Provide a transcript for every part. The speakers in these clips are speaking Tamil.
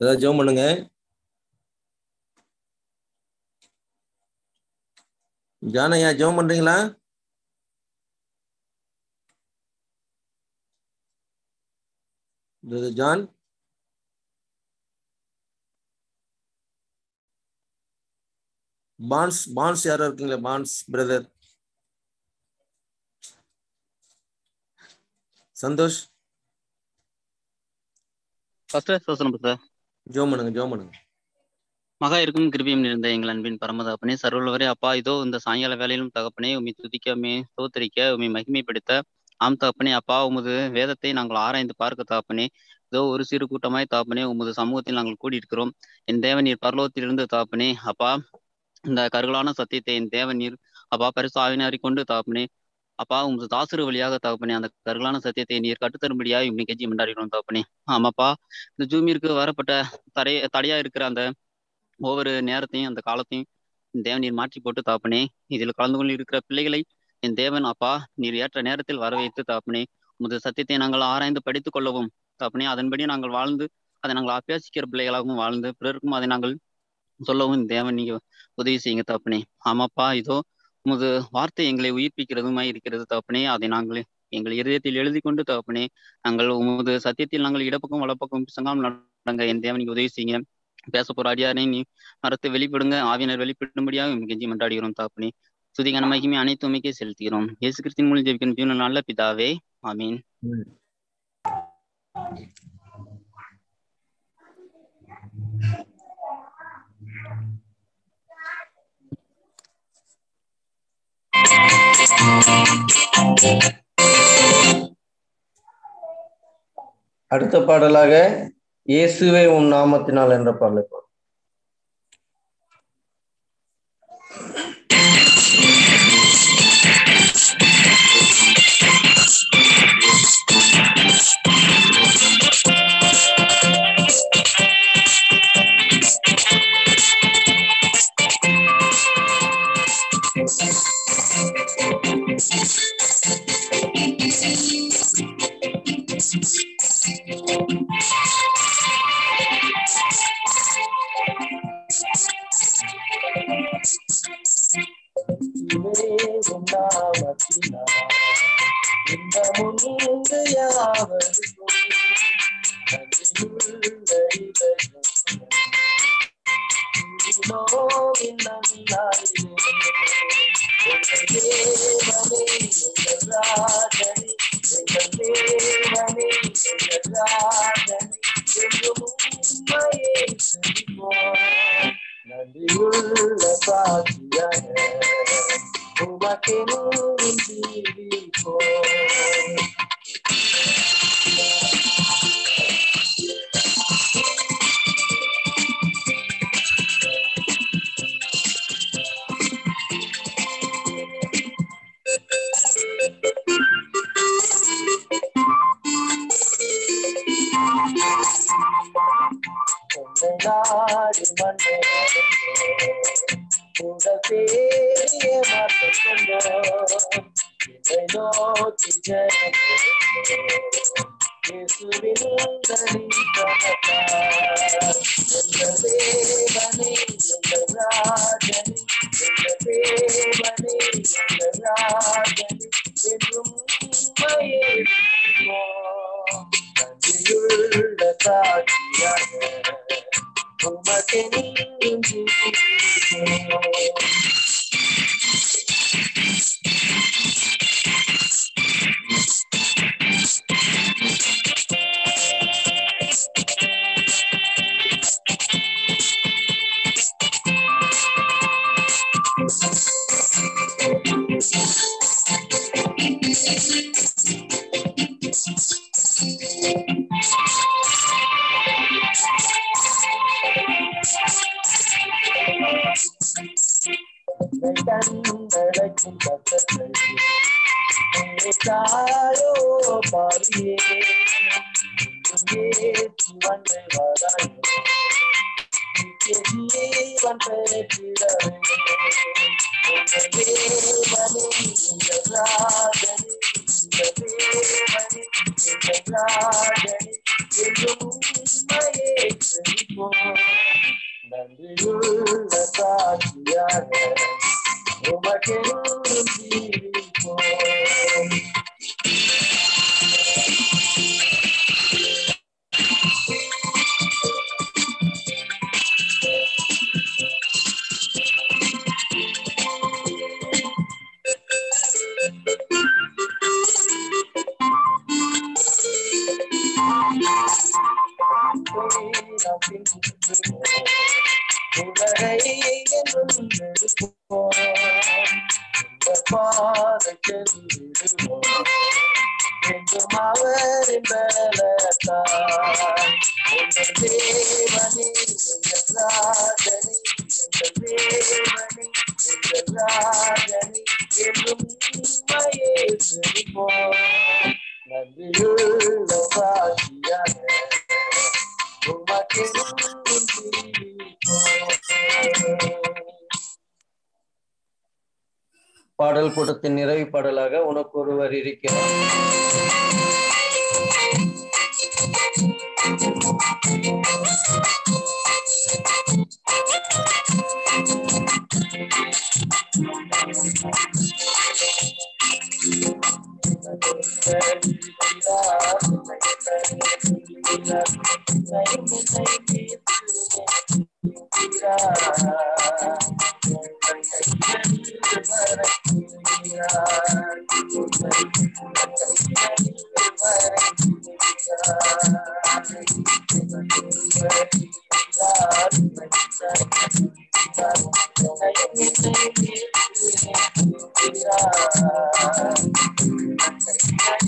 ஏதாவது ஜோம் பண்ணுங்க ஜானையா ஜோம் பண்றீங்களா ஜான் மான்ஸ் மான்ஸ் யாரும் இருக்குங்களா மான்ஸ் பிரதர் சந்தோஷ் மகா இருக்கும் கிருபியும் நிறைந்த எங்கள் அன்பின் பரமதாப்பனே சர்வலவரே அப்பா இதோ இந்த சாயங்கால வேலையிலும் தகப்பனே உமை துதிக்க உண்மை தோத்தரிக்க உண்மை மகிமைப்படுத்த ஆம் தகப்பனே அப்பா உமது வேதத்தை நாங்கள் ஆராய்ந்து பார்க்க தாப்பனே இதோ ஒரு சிறு கூட்டமாய் தாப்பனே உமது சமூகத்தில் நாங்கள் கூடியிருக்கிறோம் என் தேவன் நீர் பரலோகத்திலிருந்து தாப்பனே அப்பா இந்த கருகலான சத்தியத்தை என் தேவநீர் அப்பா பரிசாவினாரி கொண்டு தகப்பனே அப்பா உங்க தாசுரு வழியாக தகப்பனே அந்த கருகலான சத்தியத்தை நீர் கட்டுத்தரும்படியா இப்படி கெஞ்சி மண்டாடிக்கணும் தகப்பனே ஆமாப்பா இந்த ஜூமிற்கு வரப்பட்ட தடைய தடையா இருக்கிற அந்த ஒவ்வொரு நேரத்தையும் அந்த காலத்தையும் தேவன் நீர் மாற்றி போட்டு தாப்பனே இதில் கலந்து கொண்டு இருக்கிற பிள்ளைகளை என் தேவன் அப்பா நீர் ஏற்ற நேரத்தில் வர வைத்து தாப்பனே உமது சத்தியத்தை நாங்கள் ஆராய்ந்து படித்துக் கொள்ளவும் தாப்பனே அதன்படி நாங்கள் வாழ்ந்து அதை நாங்கள் அபியாசிக்கிற பிள்ளைகளாகவும் வாழ்ந்து பிறருக்கும் அதை நாங்கள் சொல்லவும் தேவன் நீங்க உதவி செய்யுங்க தப்பனே ஆமாப்பா இதோ உமது வார்த்தை எங்களை உயிர்ப்பிக்கிறதுமாய் இருக்கிறது தப்பனே அதை நாங்கள் எங்கள் இருதயத்தில் எழுதி கொண்டு தப்பனே நாங்கள் உமது சத்தியத்தில் நாங்கள் இடப்பக்கம் வளப்பக்கம் பிசங்காமல் நடங்க என் தேவன் நீங்க உதவி செய்யுங்க பேச போற அடியாரே நீ மரத்தை வெளிப்படுங்க ஆவியினர் வெளிப்படும்படியாக கெஞ்சி மன்றாடுகிறோம் தாப்பனே சுதிகன மகிமை அனைத்துமைக்கே செலுத்துகிறோம் இயேசு கிறிஸ்தின் மூலம் ஜெபிக்கிற ஜீவன நல்ல பிதாவே ஆமீன் Thank you. அடுத்த பாடலாக இயேசுவே உன் நாமத்தினால் என்ற பாடலை Peace. God in my name. பாடல் கூட்டத்தின் நிறைவு பாடலாக உனக்கு ஒருவர் இருக்கிறார் you.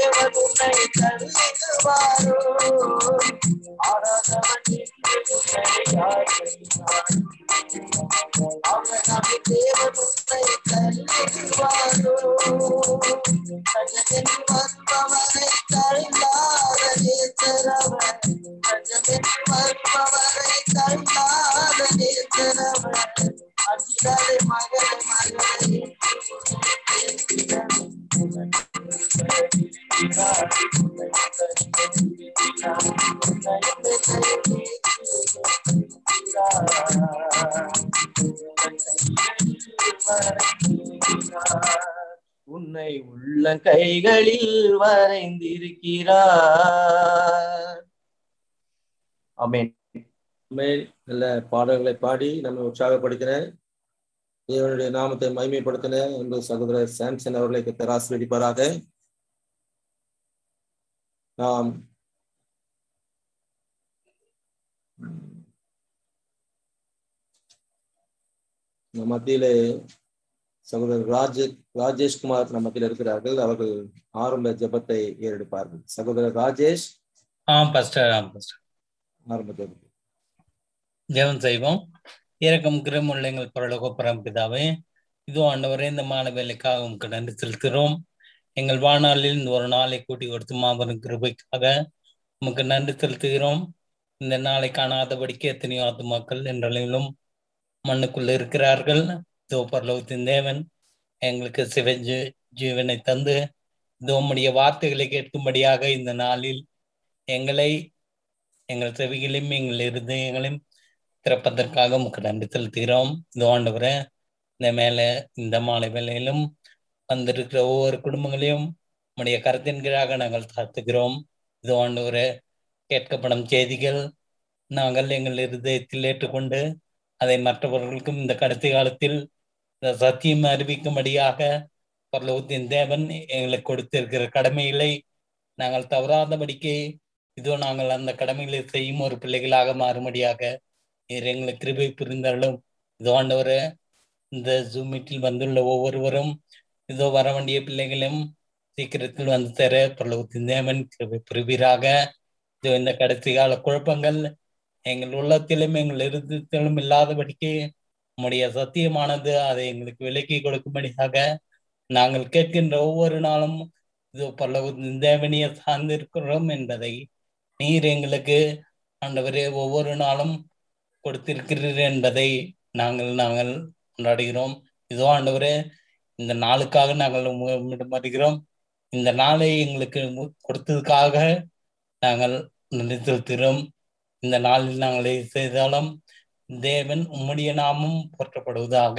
ದೇವರು ಕೈ ಕರುಣಿಸುವರು ಆರಾಧವನ தன் கைகளில் வரைந்திருக்கிறார் நல்ல பாடல்களை பாடி நம்ம உற்சாகப்படுத்தின நாமத்தை மகிமைப்படுத்தின என்று சகோதரர் சாம்சன் அவர்களை கத்தர் ஆசிரியப்பாராக நாம் மத்தியிலே சகோதரர் ராஜ் ராஜேஷ்குமார் நமக்கில் இருக்கிறார்கள் அவர்கள் ஆரம்ப ஜபத்தை ஏறெடுப்பார்கள் சகோதரர் ராஜேஷ் ஆரம்ப ஜபம் ஜெபம் செய்வோம் இறக்கம் உள்ள எங்கள் பரலோகபுரம் பரம்பிதாவே இதோ ஆண்டவரே இந்த மாலை வேலைக்காக உமக்கு நன்றி செலுத்துகிறோம் எங்கள் வாழ்நாளில் இந்த ஒரு நாளை கூட்டி கொடுத்து மாபெரும் கிருபைக்காக உமக்கு நன்றி செலுத்துகிறோம் இந்த நாளை காணாதபடிக்கு எத்தனையோ ஆத்துமாக்கள் என்றாலும் மண்ணுக்குள்ள இருக்கிறார்கள் தோப்பர் லோகத்தின் தேவன் எங்களுக்கு சிவஞ்சு ஜீவனை தந்து இந்த உம்முடைய வார்த்தைகளை கேட்கும்படியாக இந்த நாளில் எங்களை எங்கள் செவிகளையும் எங்கள் இருதயங்களையும் திறப்பதற்காக உங்களுக்கு நன்றி செலுத்துகிறோம் இது ஆண்டவரை இந்த மேலே இந்த மாலை வேலையிலும் வந்திருக்கிற ஒவ்வொரு குடும்பங்களையும் உடைய கருத்தின் கீழாக நாங்கள் தாத்துகிறோம் இது ஆண்டவரை கேட்கப்படும் செய்திகள் நாங்கள் எங்கள் இருதயத்தில் ஏற்றுக்கொண்டு அதை மற்றவர்களுக்கும் இந்த கடைசி காலத்தில் சத்தியம் அறிவிக்கும்படியாக பரலோகத்தின் தேவன் எங்களுக்கு கொடுத்திருக்கிற கடமைகளை நாங்கள் தவறாதபடிக்கே இதோ நாங்கள் அந்த கடமைகளை செய்யும் ஒரு பிள்ளைகளாக மாறும்படியாக எங்களுக்கு எங்களை கிருபை புரிந்தாலும் இதோ ஆண்டவர் இந்த ஜூம் மீட்டில் வந்துள்ள ஒவ்வொருவரும் இதோ வர வேண்டிய பிள்ளைகளும் சீக்கிரத்தில் வந்து தர பரலோகத்தின் தேவன் கிருபை புரிவீராக இதோ இந்த கடைசி கால குழப்பங்கள் எங்கள் உள்ளத்திலும் எங்கள் இருதத்திலும் இல்லாதபடிக்கு உம்முடைய சத்தியமானது அதை எங்களுக்கு விலக்கி கொடுக்கும்படியாக நாங்கள் கேட்கின்ற ஒவ்வொரு நாளும் இது பல்லவு தேவனியை சார்ந்திருக்கிறோம் என்பதை நீர் எங்களுக்கு ஆண்டவரே ஒவ்வொரு நாளும் கொடுத்திருக்கிறீர் என்பதை நாங்கள் நாங்கள் கொண்டாடுகிறோம் இதோ ஆண்டவரே இந்த நாளுக்காக நாங்கள் வருகிறோம் இந்த நாளை எங்களுக்கு கொடுத்ததுக்காக நாங்கள் நன்றி செலுத்துகிறோம் இந்த நாளில் நாங்கள் செய்தாலும் தேவன் உம்முடைய நாமும் போற்றப்படுவதாக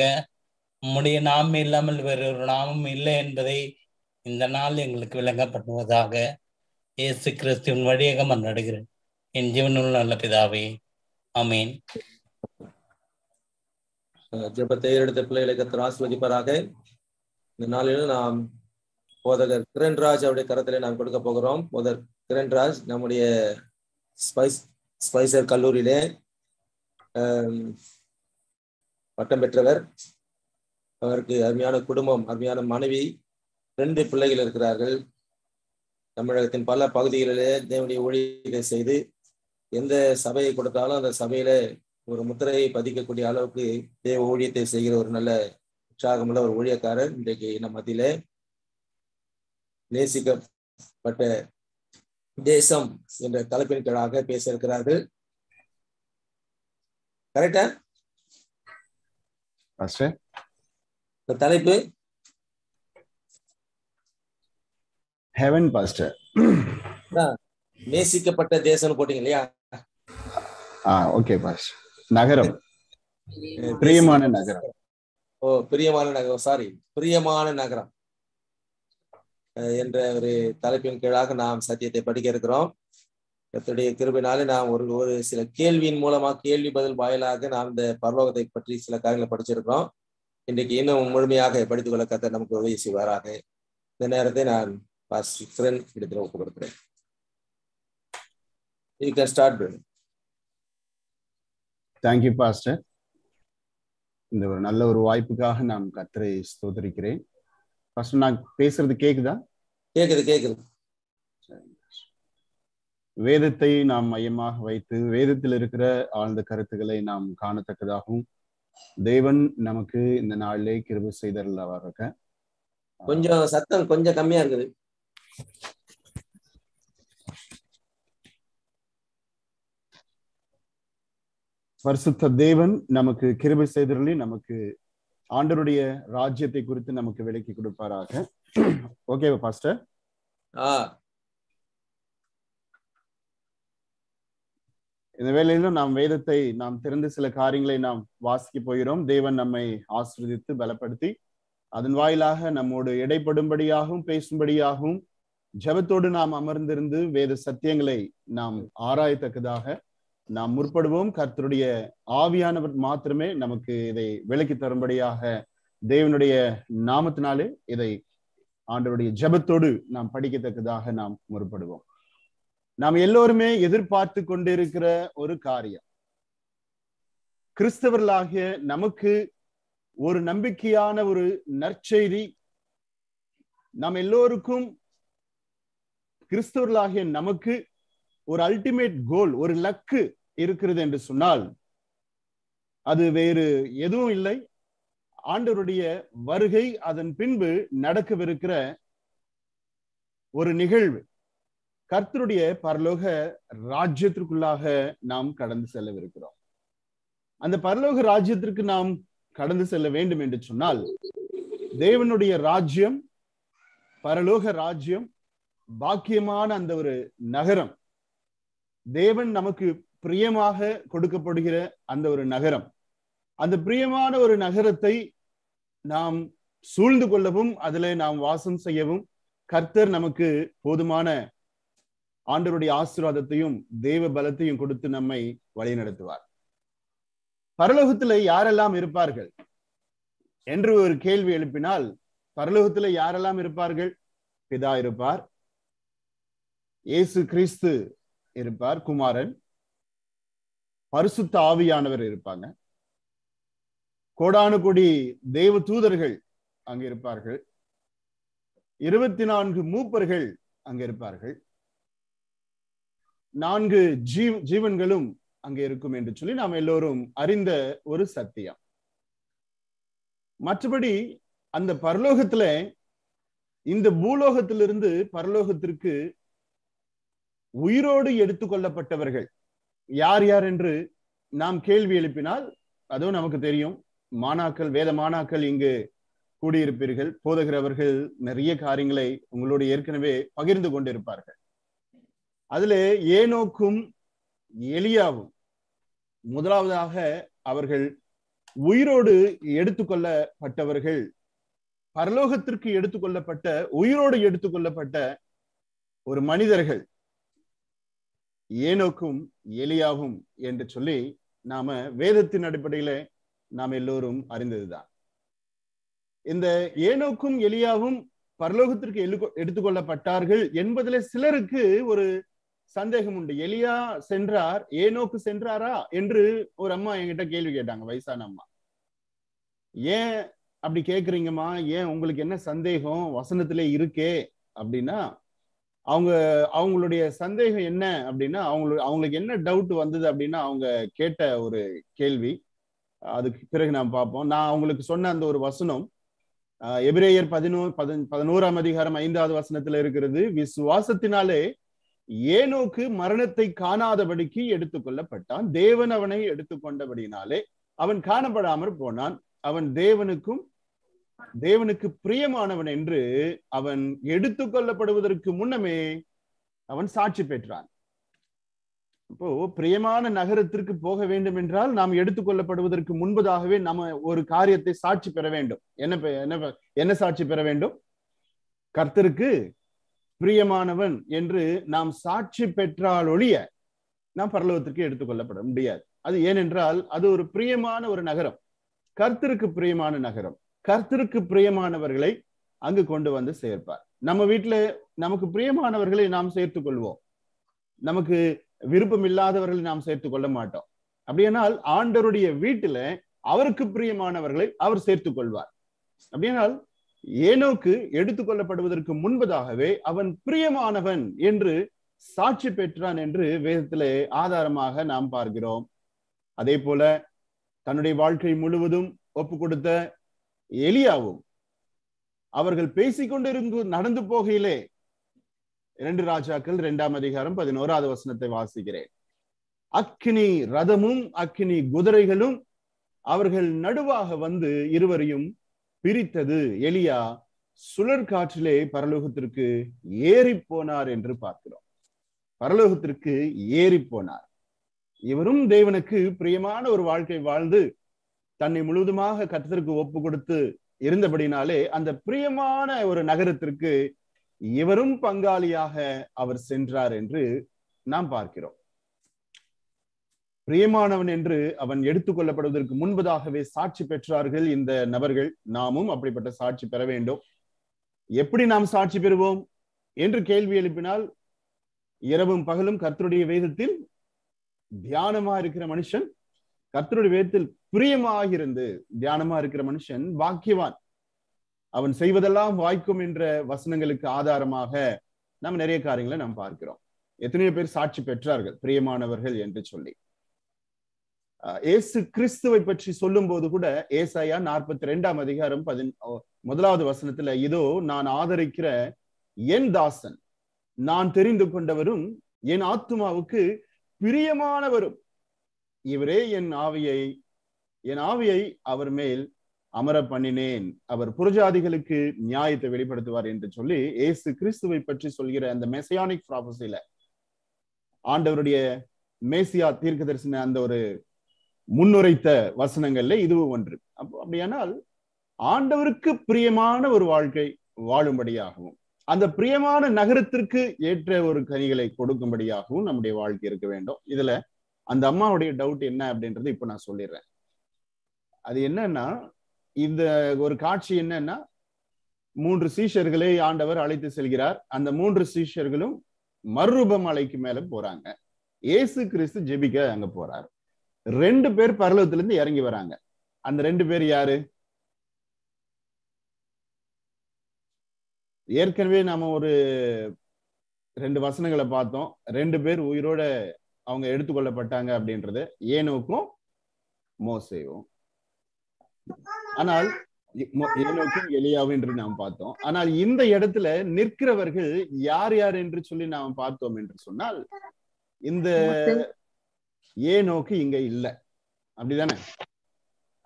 உம்முடைய நாமம் இல்லாமல் வேறொரு நாமும் இல்லை என்பதை இந்த நாள் எங்களுக்கு விளங்கப்படுவதாக இயேசு கிறிஸ்துவின் வழியாக நடுகிறேன் என் ஜீவனுள்ள நல்ல பிதாவே அமீன் ஜபத்தை எடுத்த பிள்ளைகளுக்கு கத்தர் இந்த நாளில் நாம் போதகர் கிரண்ராஜ் அவருடைய கரத்திலே நாம் கொடுக்க போகிறோம் போதர் கிரண்ராஜ் நம்முடைய ஸ்பைஸ் ஸ்பைசர் கல்லூரியிலே பட்டம் பெற்றவர் அவருக்கு அருமையான குடும்பம் அருமையான மனைவி ரெண்டு பிள்ளைகள் இருக்கிறார்கள் தமிழகத்தின் பல பகுதிகளிலே தேவனுடைய ஊழியத்தை செய்து எந்த சபையை கொடுத்தாலும் அந்த சபையில ஒரு முத்திரையை பதிக்கக்கூடிய அளவுக்கு தேவ ஊழியத்தை செய்கிற ஒரு நல்ல உற்சாகமுள்ள ஒரு ஊழியக்காரர் இன்றைக்கு நம்ம மத்தியில நேசிக்கப்பட்ட தேசம் என்ற தலைப்பின் கீழாக பேச இருக்கிறார்கள் கரெக்டா இந்த தலைப்பு ஹெவன் பாஸ்டர் நேசிக்கப்பட்ட தேசம் போட்டீங்க இல்லையா ஆ ஓகே பாஸ்டர் நகரம் பிரியமான நகரம் ஓ பிரியமான நகரம் சாரி பிரியமான நகரம் என்ற ஒரு தலைப்பின் கீழாக நாம் சத்தியத்தை படிக்க இருக்கிறோம் கத்துடைய கிருபினாலே நாம் ஒரு ஒரு சில கேள்வியின் மூலமா கேள்வி பதில் வாயிலாக நாம் இந்த பரலோகத்தை பற்றி சில காரியங்களை படிச்சிருக்கிறோம் இன்றைக்கு இன்னும் முழுமையாக படித்துக்கொள்ள கத்த நமக்கு உதவி செய்வாராக இந்த நேரத்தை நான் பாஸ்டர் இடத்தில் ஒப்பு கொடுக்கிறேன் you can start brother thank you pastor இந்த ஒரு நல்ல ஒரு வாய்ப்புக்காக நான் கத்தரை ஸ்தோதரிக்கிறேன் ஃபர்ஸ்ட் நான் பேசுறது கேக்குதா கேக்குது கேக்குது வேதத்தை நாம் மையமாக வைத்து வேதத்தில் இருக்கிற ஆழ்ந்த கருத்துக்களை நாம் காணத்தக்கதாகவும் தேவன் நமக்கு இந்த நாளிலே கிருபு செய்தருளவா இருக்க கொஞ்சம் சத்தம் கொஞ்சம் கம்மியா இருக்குது பரிசுத்த தேவன் நமக்கு கிருபை செய்தருளி நமக்கு ஆண்டருடைய ராஜ்யத்தை குறித்து நமக்கு விளக்கி கொடுப்பாராக ஓகேவா பாஸ்டர் இந்த வேலையிலும் நாம் வேதத்தை நாம் திறந்து சில காரியங்களை நாம் வாசிக்க போகிறோம் தேவன் நம்மை ஆசிர்வதித்து பலப்படுத்தி அதன் வாயிலாக நம்மோடு எடைப்படும்படியாகவும் பேசும்படியாகவும் ஜபத்தோடு நாம் அமர்ந்திருந்து வேத சத்தியங்களை நாம் ஆராயத்தக்கதாக நாம் முற்படுவோம் கர்த்தருடைய ஆவியானவர் மாத்திரமே நமக்கு இதை விலக்கி தரும்படியாக தேவனுடைய நாமத்தினாலே இதை ஆண்டவருடைய ஜபத்தோடு நாம் படிக்கத்தக்கதாக நாம் முற்படுவோம் நாம் எல்லோருமே எதிர்பார்த்து கொண்டிருக்கிற ஒரு காரியம் கிறிஸ்தவர்களாகிய நமக்கு ஒரு நம்பிக்கையான ஒரு நற்செய்தி நாம் எல்லோருக்கும் கிறிஸ்தவர்களாகிய நமக்கு ஒரு அல்டிமேட் கோல் ஒரு லக்கு இருக்கிறது என்று சொன்னால் அது வேறு எதுவும் இல்லை ஆண்டவருடைய வருகை அதன் பின்பு நடக்கவிருக்கிற ஒரு நிகழ்வு கர்த்தருடைய பரலோக ராஜ்யத்திற்குள்ளாக நாம் கடந்து செல்லவிருக்கிறோம் அந்த பரலோக ராஜ்யத்திற்கு நாம் கடந்து செல்ல வேண்டும் என்று சொன்னால் தேவனுடைய ராஜ்யம் பரலோக ராஜ்யம் பாக்கியமான அந்த ஒரு நகரம் தேவன் நமக்கு பிரியமாக கொடுக்கப்படுகிற அந்த ஒரு நகரம் அந்த பிரியமான ஒரு நகரத்தை நாம் சூழ்ந்து கொள்ளவும் அதுல நாம் வாசம் செய்யவும் கர்த்தர் நமக்கு போதுமான ஆண்டவருடைய ஆசீர்வாதத்தையும் தெய்வ பலத்தையும் கொடுத்து நம்மை வழி நடத்துவார் பரலோகத்துல யாரெல்லாம் இருப்பார்கள் என்று ஒரு கேள்வி எழுப்பினால் பரலோகத்துல யாரெல்லாம் இருப்பார்கள் பிதா இருப்பார் இயேசு கிறிஸ்து இருப்பார் குமாரன் பரிசுத்த ஆவியானவர் இருப்பாங்க கோடானு கொடி தெய்வ தூதர்கள் அங்கு இருப்பார்கள் இருபத்தி நான்கு மூப்பர்கள் அங்க இருப்பார்கள் நான்கு ஜீவ் ஜீவன்களும் அங்கே இருக்கும் என்று சொல்லி நாம் எல்லோரும் அறிந்த ஒரு சத்தியம் மற்றபடி அந்த பரலோகத்துல இந்த பூலோகத்திலிருந்து பரலோகத்திற்கு உயிரோடு எடுத்துக்கொள்ளப்பட்டவர்கள் யார் யார் என்று நாம் கேள்வி எழுப்பினால் அதுவும் நமக்கு தெரியும் மாணாக்கள் வேத மாணாக்கள் இங்கு கூடியிருப்பீர்கள் போதுகிறவர்கள் நிறைய காரியங்களை உங்களோடு ஏற்கனவே பகிர்ந்து கொண்டிருப்பார்கள் அதுல ஏனோக்கும் எலியாவும் முதலாவதாக அவர்கள் உயிரோடு எடுத்துக்கொள்ளப்பட்டவர்கள் பரலோகத்திற்கு எடுத்துக்கொள்ளப்பட்ட உயிரோடு எடுத்துக்கொள்ளப்பட்ட ஒரு மனிதர்கள் ஏனோக்கும் எலியாவும் என்று சொல்லி நாம வேதத்தின் அடிப்படையில நாம் எல்லோரும் அறிந்ததுதான் இந்த ஏனோக்கும் எலியாவும் பரலோகத்திற்கு எடுத்துக்கொள்ளப்பட்டார்கள் என்பதுல சிலருக்கு ஒரு சந்தேகம் உண்டு எலியா சென்றார் ஏனோக்கு சென்றாரா என்று ஒரு அம்மா என்கிட்ட கேள்வி கேட்டாங்க வயசான அம்மா ஏன் அப்படி கேக்குறீங்கம்மா ஏன் உங்களுக்கு என்ன சந்தேகம் வசனத்திலே இருக்கே அப்படின்னா அவங்க அவங்களுடைய சந்தேகம் என்ன அப்படின்னா அவங்களுக்கு அவங்களுக்கு என்ன டவுட் வந்தது அப்படின்னா அவங்க கேட்ட ஒரு கேள்வி அதுக்கு பிறகு நாம் பார்ப்போம் நான் அவங்களுக்கு சொன்ன அந்த ஒரு வசனம் எபிரேயர் பதினோரு பதினோராம் அதிகாரம் ஐந்தாவது வசனத்துல இருக்கிறது விசுவாசத்தினாலே ஏனோக்கு மரணத்தை காணாதபடிக்கு எடுத்துக்கொள்ளப்பட்டான் தேவன் அவனை எடுத்துக்கொண்டபடினாலே அவன் காணப்படாமற் போனான் அவன் தேவனுக்கும் தேவனுக்கு பிரியமானவன் என்று அவன் எடுத்துக்கொள்ளப்படுவதற்கு முன்னமே அவன் சாட்சி பெற்றான் இப்போ பிரியமான நகரத்திற்கு போக வேண்டும் என்றால் நாம் எடுத்துக்கொள்ளப்படுவதற்கு முன்பதாகவே நம்ம ஒரு காரியத்தை சாட்சி பெற வேண்டும் என்ன என்ன என்ன சாட்சி பெற வேண்டும் கர்த்தருக்கு பிரியமானவன் என்று நாம் சாட்சி பெற்றால் ஒழிய நாம் பரலோகத்திற்கு எடுத்துக்கொள்ளப்பட முடியாது அது ஏனென்றால் அது ஒரு பிரியமான ஒரு நகரம் கர்த்தருக்கு பிரியமான நகரம் கர்த்தருக்கு பிரியமானவர்களை அங்கு கொண்டு வந்து சேர்ப்பார் நம்ம வீட்டுல நமக்கு பிரியமானவர்களை நாம் சேர்த்துக் கொள்வோம் நமக்கு விருப்பம் இல்லாதவர்களை நாம் சேர்த்து கொள்ள மாட்டோம் அப்படியானால் ஆண்டருடைய வீட்டுல அவருக்கு பிரியமானவர்களை அவர் சேர்த்து கொள்வார் அப்படியானால் ஏனோக்கு எடுத்துக்கொள்ளப்படுவதற்கு முன்பதாகவே அவன் பிரியமானவன் என்று சாட்சி பெற்றான் என்று வேதத்திலே ஆதாரமாக நாம் பார்க்கிறோம் அதே போல தன்னுடைய வாழ்க்கை முழுவதும் ஒப்பு கொடுத்த எலியாவும் அவர்கள் பேசிக்கொண்டிருந்து நடந்து போகையிலே இரண்டு ராஜாக்கள் இரண்டாம் அதிகாரம் பதினோராவது வசனத்தை வாசிக்கிறேன் அக்னி ரதமும் அக்னி குதிரைகளும் அவர்கள் நடுவாக வந்து இருவரையும் பிரித்தது எலியா சுழற்காற்றிலே பரலோகத்திற்கு ஏறி போனார் என்று பார்க்கிறோம் பரலோகத்திற்கு ஏறி போனார் இவரும் தேவனுக்கு பிரியமான ஒரு வாழ்க்கை வாழ்ந்து தன்னை முழுவதுமாக கத்தத்திற்கு ஒப்பு கொடுத்து இருந்தபடினாலே அந்த பிரியமான ஒரு நகரத்திற்கு இவரும் பங்காளியாக அவர் சென்றார் என்று நாம் பார்க்கிறோம் பிரியமானவன் என்று அவன் எடுத்துக்கொள்ளப்படுவதற்கு முன்பதாகவே சாட்சி பெற்றார்கள் இந்த நபர்கள் நாமும் அப்படிப்பட்ட சாட்சி பெற வேண்டும் எப்படி நாம் சாட்சி பெறுவோம் என்று கேள்வி எழுப்பினால் இரவும் பகலும் கர்த்தருடைய வேதத்தில் தியானமா இருக்கிற மனுஷன் கர்த்தருடைய வேதத்தில் பிரியமாக இருந்து தியானமா இருக்கிற மனுஷன் வாக்கியவான் அவன் செய்வதெல்லாம் வாய்க்கும் என்ற வசனங்களுக்கு ஆதாரமாக நாம் நிறைய காரியங்களை நாம் பார்க்கிறோம் எத்தனையோ பேர் சாட்சி பெற்றார்கள் பிரியமானவர்கள் என்று சொல்லி ஏசு கிறிஸ்துவை பற்றி சொல்லும் போது கூட ஏசாயா நாற்பத்தி ரெண்டாம் அதிகாரம் பதின் முதலாவது வசனத்துல இதோ நான் ஆதரிக்கிற என் தாசன் நான் தெரிந்து கொண்டவரும் என் ஆத்மாவுக்கு பிரியமானவரும் இவரே என் ஆவியை என் ஆவியை அவர் மேல் அமர பண்ணினேன் அவர் புரஜாதிகளுக்கு நியாயத்தை வெளிப்படுத்துவார் என்று சொல்லி ஏசு கிறிஸ்துவை பற்றி சொல்கிற அந்த மெசையானிக் ப்ராபஸில ஆண்டவருடைய மேசியா தீர்க்க தரிசன அந்த ஒரு முன்னுரைத்த வசனங்கள்ல இதுவும் ஒன்று அப்படியானால் ஆண்டவருக்கு பிரியமான ஒரு வாழ்க்கை வாழும்படியாகவும் அந்த பிரியமான நகரத்திற்கு ஏற்ற ஒரு கனிகளை கொடுக்கும்படியாகவும் நம்முடைய வாழ்க்கை இருக்க வேண்டும் இதுல அந்த அம்மாவுடைய டவுட் என்ன அப்படின்றது இப்ப நான் சொல்லிடுறேன் அது என்னன்னா இந்த ஒரு காட்சி என்னன்னா மூன்று சீஷர்களை ஆண்டவர் அழைத்து செல்கிறார் அந்த மூன்று சீஷர்களும் மறுரூபம் மலைக்கு மேல போறாங்க ஏசு கிறிஸ்து ஜெபிக்க அங்க போறாரு ரெண்டு பேர் பரலோகத்திலிருந்து இறங்கி வராங்க அந்த ரெண்டு பேர் யாரு ஏற்கனவே நாம ஒரு ரெண்டு வசனங்களை பார்த்தோம் ரெண்டு பேர் உயிரோட அவங்க எடுத்துக்கொள்ளப்பட்டாங்க அப்படின்றது ஏனோக்கும் மோசையும் ஆனால் ஏனோக்கும் எளியாவும் என்று நாம் பார்த்தோம் ஆனால் இந்த இடத்துல நிற்கிறவர்கள் யார் யார் என்று சொல்லி நாம் பார்த்தோம் என்று சொன்னால் இந்த ஏ நோக்கு இங்க இல்லை அப்படிதானே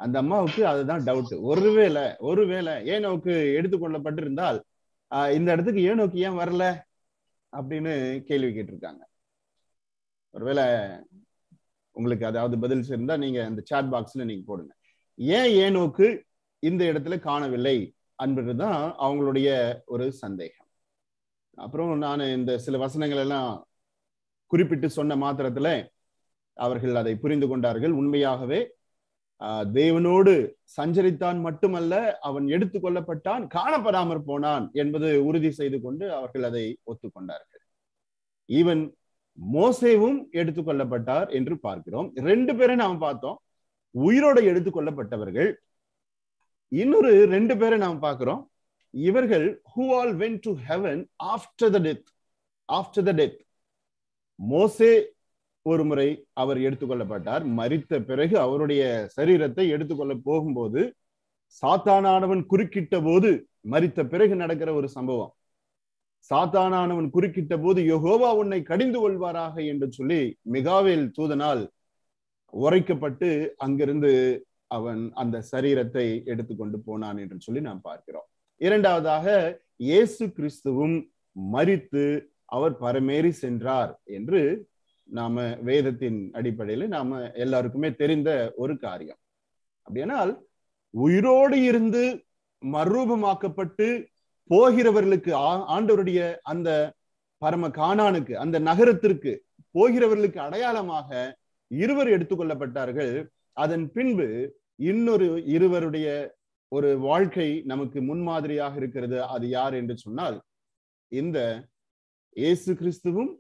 அந்த அம்மாவுக்கு அதுதான் டவுட் ஒருவேளை ஒருவேளை ஏ நோக்கு எடுத்துக்கொள்ளப்பட்டிருந்தால் இந்த இடத்துக்கு ஏ நோக்கு ஏன் வரல அப்படின்னு கேள்வி கேட்டிருக்காங்க ஒருவேளை உங்களுக்கு அதாவது பதில் சேர்ந்தா நீங்க அந்த சாட் பாக்ஸ்ல நீங்க போடுங்க ஏன் ஏ நோக்கு இந்த இடத்துல காணவில்லை என்பதுதான் அவங்களுடைய ஒரு சந்தேகம் அப்புறம் நான் இந்த சில வசனங்கள் எல்லாம் குறிப்பிட்டு சொன்ன மாத்திரத்துல அவர்கள் அதை புரிந்து கொண்டார்கள் உண்மையாகவே தேவனோடு சஞ்சரித்தான் மட்டுமல்ல அவன் எடுத்து கொள்ளப்பட்டான் காணப்படாமற் போனான் என்பது உறுதி செய்து கொண்டு அவர்கள் அதை ஒத்துக்கொண்டார்கள் ஈவன் மோசேவும் கொள்ளப்பட்டார் என்று பார்க்கிறோம் ரெண்டு பேரை நாம் பார்த்தோம் உயிரோட கொள்ளப்பட்டவர்கள் இன்னொரு ரெண்டு பேரை நாம் பார்க்கிறோம் இவர்கள் who all went to heaven after the death after the death மோசே ஒரு முறை அவர் எடுத்துக்கொள்ளப்பட்டார் மறித்த பிறகு அவருடைய சரீரத்தை எடுத்துக்கொள்ள போகும்போது சாத்தானானவன் குறுக்கிட்ட போது மறித்த பிறகு நடக்கிற ஒரு சம்பவம் சாத்தானானவன் குறுக்கிட்ட போது யகோவா உன்னை கடிந்து கொள்வாராக என்று சொல்லி மிகாவேல் தூதனால் உரைக்கப்பட்டு அங்கிருந்து அவன் அந்த சரீரத்தை எடுத்துக்கொண்டு போனான் என்று சொல்லி நாம் பார்க்கிறோம் இரண்டாவதாக இயேசு கிறிஸ்துவும் மறித்து அவர் பரமேறி சென்றார் என்று நாம வேதத்தின் அடிப்படையில நாம எல்லாருக்குமே தெரிந்த ஒரு காரியம் அப்படியானால் உயிரோடு இருந்து மறுரூபமாக்கப்பட்டு போகிறவர்களுக்கு ஆண்டவருடைய அந்த பரம காணானுக்கு அந்த நகரத்திற்கு போகிறவர்களுக்கு அடையாளமாக இருவர் எடுத்துக்கொள்ளப்பட்டார்கள் அதன் பின்பு இன்னொரு இருவருடைய ஒரு வாழ்க்கை நமக்கு முன்மாதிரியாக இருக்கிறது அது யார் என்று சொன்னால் இந்த இயேசு கிறிஸ்துவும்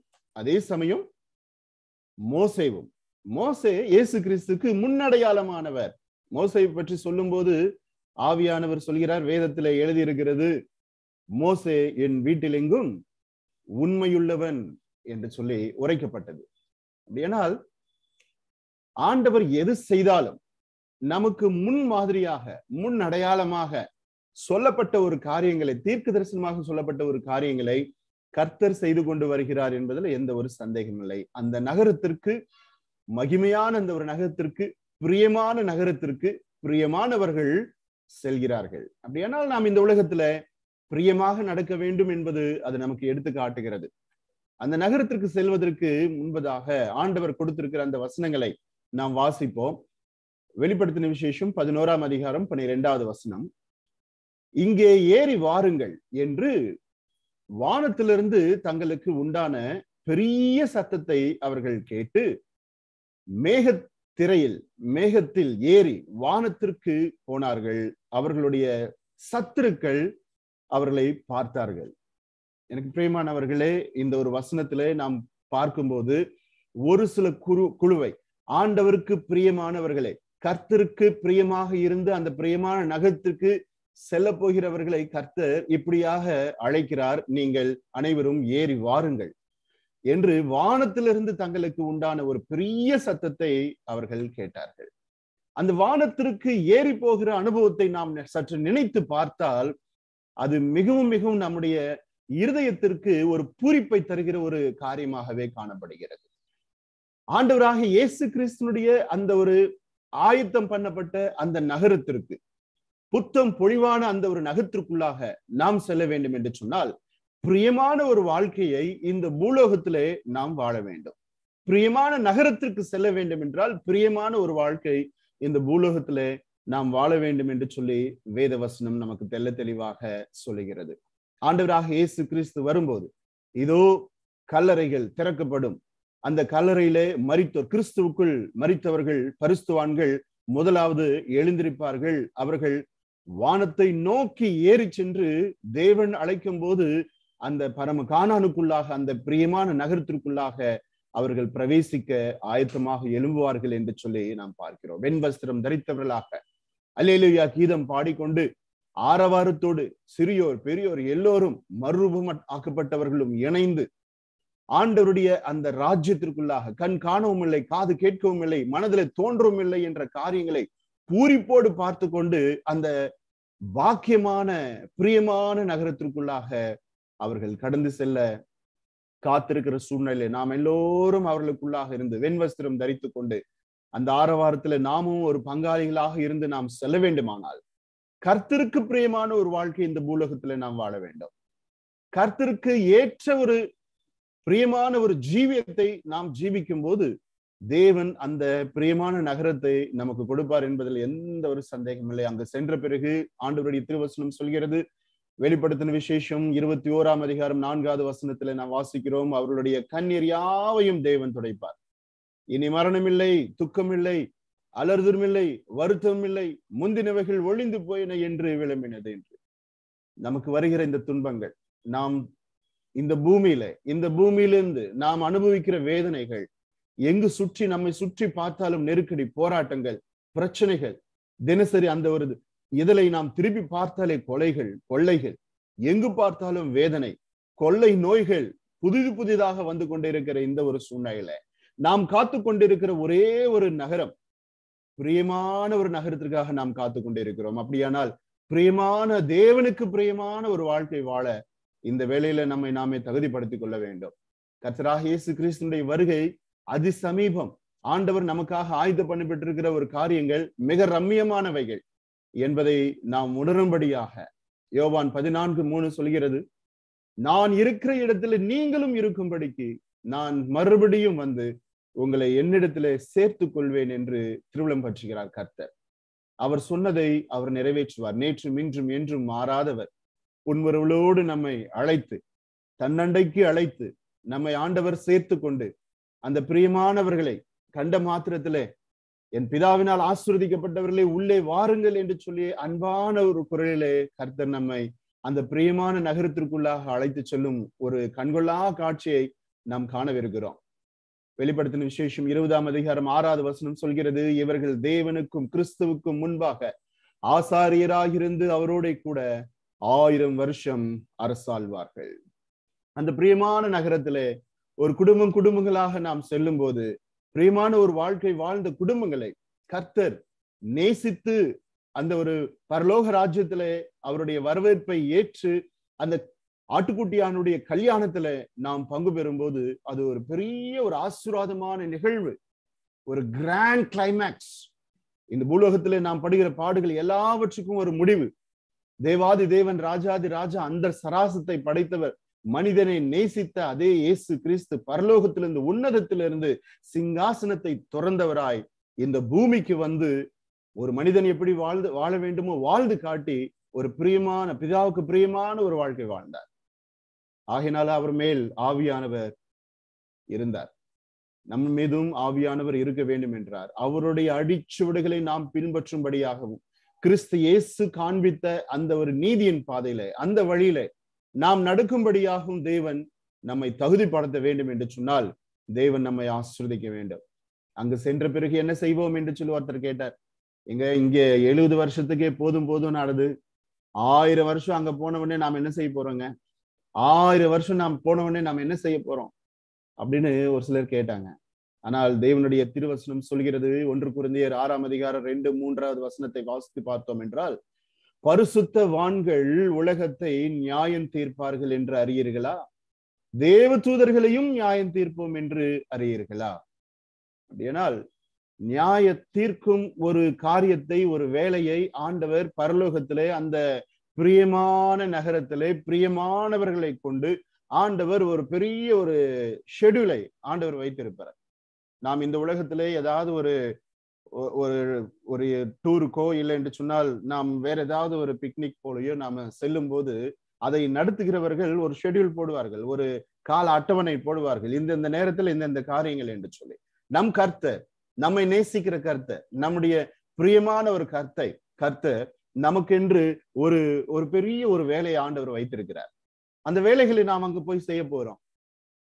அதே சமயம் மோசேவும் மோசே இயேசு கிறிஸ்துக்கு முன்னடையாளமானவர் மோசை பற்றி சொல்லும் போது ஆவியானவர் சொல்கிறார் வேதத்துல எழுதியிருக்கிறது மோசே என் வீட்டிலெங்கும் உண்மையுள்ளவன் என்று சொல்லி உரைக்கப்பட்டது அப்படியானால் ஆண்டவர் எது செய்தாலும் நமக்கு முன் மாதிரியாக முன் அடையாளமாக சொல்லப்பட்ட ஒரு காரியங்களை தீர்க்க தரிசனமாக சொல்லப்பட்ட ஒரு காரியங்களை கர்த்தர் செய்து கொண்டு வருகிறார் என்பதில் எந்த ஒரு சந்தேகம் இல்லை அந்த நகரத்திற்கு மகிமையான அந்த ஒரு நகரத்திற்கு பிரியமான நகரத்திற்கு பிரியமானவர்கள் செல்கிறார்கள் அப்படியானால் நாம் இந்த உலகத்துல பிரியமாக நடக்க வேண்டும் என்பது அது நமக்கு எடுத்து காட்டுகிறது அந்த நகரத்திற்கு செல்வதற்கு முன்பதாக ஆண்டவர் கொடுத்திருக்கிற அந்த வசனங்களை நாம் வாசிப்போம் வெளிப்படுத்தின விசேஷம் பதினோராம் அதிகாரம் பன்னிரெண்டாவது வசனம் இங்கே ஏறி வாருங்கள் என்று வானத்திலிருந்து தங்களுக்கு உண்டான பெரிய சத்தத்தை அவர்கள் கேட்டு மேக திரையில் மேகத்தில் ஏறி வானத்திற்கு போனார்கள் அவர்களுடைய சத்துருக்கள் அவர்களை பார்த்தார்கள் எனக்கு பிரியமானவர்களே இந்த ஒரு வசனத்திலே நாம் பார்க்கும்போது ஒரு சில குரு குழுவை ஆண்டவருக்கு பிரியமானவர்களே கர்த்தருக்கு பிரியமாக இருந்து அந்த பிரியமான நகத்திற்கு செல்ல போகிறவர்களை கர்த்தர் இப்படியாக அழைக்கிறார் நீங்கள் அனைவரும் ஏறி வாருங்கள் என்று வானத்திலிருந்து தங்களுக்கு உண்டான ஒரு பெரிய சத்தத்தை அவர்கள் கேட்டார்கள் அந்த வானத்திற்கு ஏறி போகிற அனுபவத்தை நாம் சற்று நினைத்து பார்த்தால் அது மிகவும் மிகவும் நம்முடைய இருதயத்திற்கு ஒரு பூரிப்பை தருகிற ஒரு காரியமாகவே காணப்படுகிறது ஆண்டவராக இயேசு கிறிஸ்தனுடைய அந்த ஒரு ஆயத்தம் பண்ணப்பட்ட அந்த நகரத்திற்கு புத்தம் பொழிவான அந்த ஒரு நகத்திற்குள்ளாக நாம் செல்ல வேண்டும் என்று சொன்னால் பிரியமான ஒரு வாழ்க்கையை இந்த பூலோகத்திலே நாம் வாழ வேண்டும் பிரியமான நகரத்திற்கு செல்ல வேண்டும் என்றால் பிரியமான ஒரு வாழ்க்கை இந்த பூலோகத்திலே நாம் வாழ வேண்டும் என்று சொல்லி வேத வசனம் நமக்கு தெல்ல தெளிவாக சொல்லுகிறது ஆண்டவராக இயேசு கிறிஸ்து வரும்போது இதோ கல்லறைகள் திறக்கப்படும் அந்த கல்லறையிலே மறித்தோர் கிறிஸ்துவுக்குள் மறித்தவர்கள் பரிஸ்துவான்கள் முதலாவது எழுந்திருப்பார்கள் அவர்கள் வானத்தை நோக்கி ஏறி சென்று தேவன் அழைக்கும் போது அந்த பரம காணானுக்குள்ளாக அந்த பிரியமான நகரத்திற்குள்ளாக அவர்கள் பிரவேசிக்க ஆயத்தமாக எழும்புவார்கள் என்று சொல்லி நாம் பார்க்கிறோம் வெண் வஸ்திரம் தரித்தவர்களாக அலேலுயா கீதம் பாடிக்கொண்டு ஆரவாரத்தோடு சிறியோர் பெரியோர் எல்லோரும் மறுரூபம் ஆக்கப்பட்டவர்களும் இணைந்து ஆண்டவருடைய அந்த ராஜ்யத்திற்குள்ளாக கண் காணவும் இல்லை காது கேட்கவும் இல்லை மனதில தோன்றவும் இல்லை என்ற காரியங்களை பூரிப்போடு பார்த்து கொண்டு அந்த பாக்கியமான பிரியமான நகரத்திற்குள்ளாக அவர்கள் கடந்து செல்ல காத்திருக்கிற சூழ்நிலை நாம் எல்லோரும் அவர்களுக்குள்ளாக இருந்து வெண்வஸ்திரம் தரித்து கொண்டு அந்த ஆரவாரத்துல நாமும் ஒரு பங்காளிகளாக இருந்து நாம் செல்ல வேண்டுமானால் கர்த்தருக்கு பிரியமான ஒரு வாழ்க்கை இந்த பூலோகத்துல நாம் வாழ வேண்டும் கர்த்தருக்கு ஏற்ற ஒரு பிரியமான ஒரு ஜீவியத்தை நாம் ஜீவிக்கும் போது தேவன் அந்த பிரியமான நகரத்தை நமக்கு கொடுப்பார் என்பதில் எந்த ஒரு சந்தேகம் இல்லை அங்கு சென்ற பிறகு ஆண்டவருடைய திருவசனம் சொல்கிறது வெளிப்படுத்தின விசேஷம் இருபத்தி ஓராம் அதிகாரம் நான்காவது வசனத்துல நாம் வாசிக்கிறோம் அவருடைய கண்ணீர் யாவையும் தேவன் துடைப்பார் இனி மரணம் இல்லை துக்கம் இல்லை அலர்தும் இல்லை வருத்தம் இல்லை முந்தினவைகள் ஒளிந்து போயின என்று விளம்பினது என்று நமக்கு வருகிற இந்த துன்பங்கள் நாம் இந்த பூமியில இந்த பூமியிலிருந்து நாம் அனுபவிக்கிற வேதனைகள் எங்கு சுற்றி நம்மை சுற்றி பார்த்தாலும் நெருக்கடி போராட்டங்கள் பிரச்சனைகள் தினசரி அந்த ஒரு இதழை நாம் திருப்பி பார்த்தாலே கொலைகள் கொள்ளைகள் எங்கு பார்த்தாலும் வேதனை கொள்ளை நோய்கள் புதிது புதிதாக வந்து கொண்டிருக்கிற இந்த ஒரு சூழ்நிலையில நாம் காத்து கொண்டிருக்கிற ஒரே ஒரு நகரம் பிரியமான ஒரு நகரத்திற்காக நாம் காத்து கொண்டிருக்கிறோம் அப்படியானால் பிரியமான தேவனுக்கு பிரியமான ஒரு வாழ்க்கை வாழ இந்த வேலையில நம்மை நாமே தகுதிப்படுத்திக் கொள்ள வேண்டும் கர்த்தராக இயேசு கிறிஸ்துடைய வருகை அதி சமீபம் ஆண்டவர் நமக்காக ஆயுத பண்ணப்பட்டிருக்கிற ஒரு காரியங்கள் மிக ரம்மியமானவைகள் என்பதை நாம் உணரும்படியாக யோவான் பதினான்கு மூணு சொல்கிறது நான் இருக்கிற இடத்துல நீங்களும் இருக்கும்படிக்கு நான் மறுபடியும் வந்து உங்களை என்னிடத்துல சேர்த்து கொள்வேன் என்று திருவிழம் பற்றுகிறார் கர்த்தர் அவர் சொன்னதை அவர் நிறைவேற்றுவார் நேற்றும் இன்றும் என்றும் மாறாதவர் உன்வருளோடு நம்மை அழைத்து தன்னண்டைக்கு அழைத்து நம்மை ஆண்டவர் சேர்த்து கொண்டு அந்த பிரியமானவர்களை கண்ட மாத்திரத்திலே என் பிதாவினால் ஆசிர்வதிக்கப்பட்டவர்களே உள்ளே வாருங்கள் என்று சொல்லி அன்பான ஒரு குரலிலே கர்த்தர் நம்மை அந்த பிரியமான நகரத்திற்குள்ளாக அழைத்து செல்லும் ஒரு கண்கொள்ளா காட்சியை நாம் காணவிருக்கிறோம் வெளிப்படுத்தின விசேஷம் இருபதாம் அதிகாரம் ஆறாவது வசனம் சொல்கிறது இவர்கள் தேவனுக்கும் கிறிஸ்துவுக்கும் முன்பாக ஆசாரியராகிருந்து அவரோட கூட ஆயிரம் வருஷம் அரசாழ்வார்கள் அந்த பிரியமான நகரத்திலே ஒரு குடும்பம் குடும்பங்களாக நாம் செல்லும் போது பிரியமான ஒரு வாழ்க்கை வாழ்ந்த குடும்பங்களை கர்த்தர் நேசித்து அந்த ஒரு பரலோக ராஜ்யத்துல அவருடைய வரவேற்பை ஏற்று அந்த ஆட்டுக்குட்டியானுடைய கல்யாணத்துல நாம் பங்கு பெறும் போது அது ஒரு பெரிய ஒரு ஆசீர்வாதமான நிகழ்வு ஒரு கிராண்ட் கிளைமேக்ஸ் இந்த பூலோகத்திலே நாம் படுகிற பாடுகள் எல்லாவற்றுக்கும் ஒரு முடிவு தேவாதி தேவன் ராஜாதி ராஜா அந்த சராசத்தை படைத்தவர் மனிதனை நேசித்த அதே இயேசு கிறிஸ்து பரலோகத்திலிருந்து உன்னதத்திலிருந்து சிங்காசனத்தை துறந்தவராய் இந்த பூமிக்கு வந்து ஒரு மனிதன் எப்படி வாழ்ந்து வாழ வேண்டுமோ வாழ்ந்து காட்டி ஒரு பிரியமான பிதாவுக்கு பிரியமான ஒரு வாழ்க்கை வாழ்ந்தார் ஆகினால அவர் மேல் ஆவியானவர் இருந்தார் நம் மீதும் ஆவியானவர் இருக்க வேண்டும் என்றார் அவருடைய அடிச்சுவடுகளை நாம் பின்பற்றும்படியாகவும் கிறிஸ்து இயேசு காண்பித்த அந்த ஒரு நீதியின் பாதையில அந்த வழியில நாம் நடக்கும்படியாகும் தேவன் நம்மை தகுதிப்படுத்த வேண்டும் என்று சொன்னால் தேவன் நம்மை ஆசிர்வதிக்க வேண்டும் அங்கு சென்ற பிறகு என்ன செய்வோம் என்று சொல்லி ஒருத்தர் கேட்டார் எங்க இங்க எழுபது வருஷத்துக்கே போதும் போதும் நடது ஆயிரம் வருஷம் அங்க போன உடனே நாம் என்ன செய்ய போறோங்க ஆயிரம் வருஷம் நாம் போன உடனே நாம் என்ன செய்ய போறோம் அப்படின்னு ஒரு சிலர் கேட்டாங்க ஆனால் தேவனுடைய திருவசனம் சொல்கிறது ஒன்று குருந்தியர் ஆறாம் அதிகாரம் ரெண்டு மூன்றாவது வசனத்தை வாசித்து பார்த்தோம் என்றால் வான்கள் உலகத்தை நியாயம் தீர்ப்பார்கள் என்று அறியீர்களா தேவ தூதர்களையும் நியாயம் தீர்ப்போம் என்று அறியீர்களா அப்படியானால் நியாய தீர்க்கும் ஒரு காரியத்தை ஒரு வேலையை ஆண்டவர் பரலோகத்திலே அந்த பிரியமான நகரத்திலே பிரியமானவர்களை கொண்டு ஆண்டவர் ஒரு பெரிய ஒரு ஷெடியூலை ஆண்டவர் வைத்திருப்பார் நாம் இந்த உலகத்திலே ஏதாவது ஒரு ஒரு ஒரு டூருக்கோ இல்லை என்று சொன்னால் நாம் வேற ஏதாவது ஒரு பிக்னிக் போலையோ நாம செல்லும் போது அதை நடத்துகிறவர்கள் ஒரு ஷெடியூல் போடுவார்கள் ஒரு கால அட்டவணை போடுவார்கள் இந்தந்த நேரத்துல இந்தந்த காரியங்கள் என்று சொல்லி நம் கர்த்தர் நம்மை நேசிக்கிற கர்த்தர் நம்முடைய பிரியமான ஒரு கர்த்தை கர்த்தர் நமக்கென்று ஒரு ஒரு பெரிய ஒரு வேலையை ஆண்டவர் வைத்திருக்கிறார் அந்த வேலைகளை நாம் அங்கு போய் செய்ய போறோம்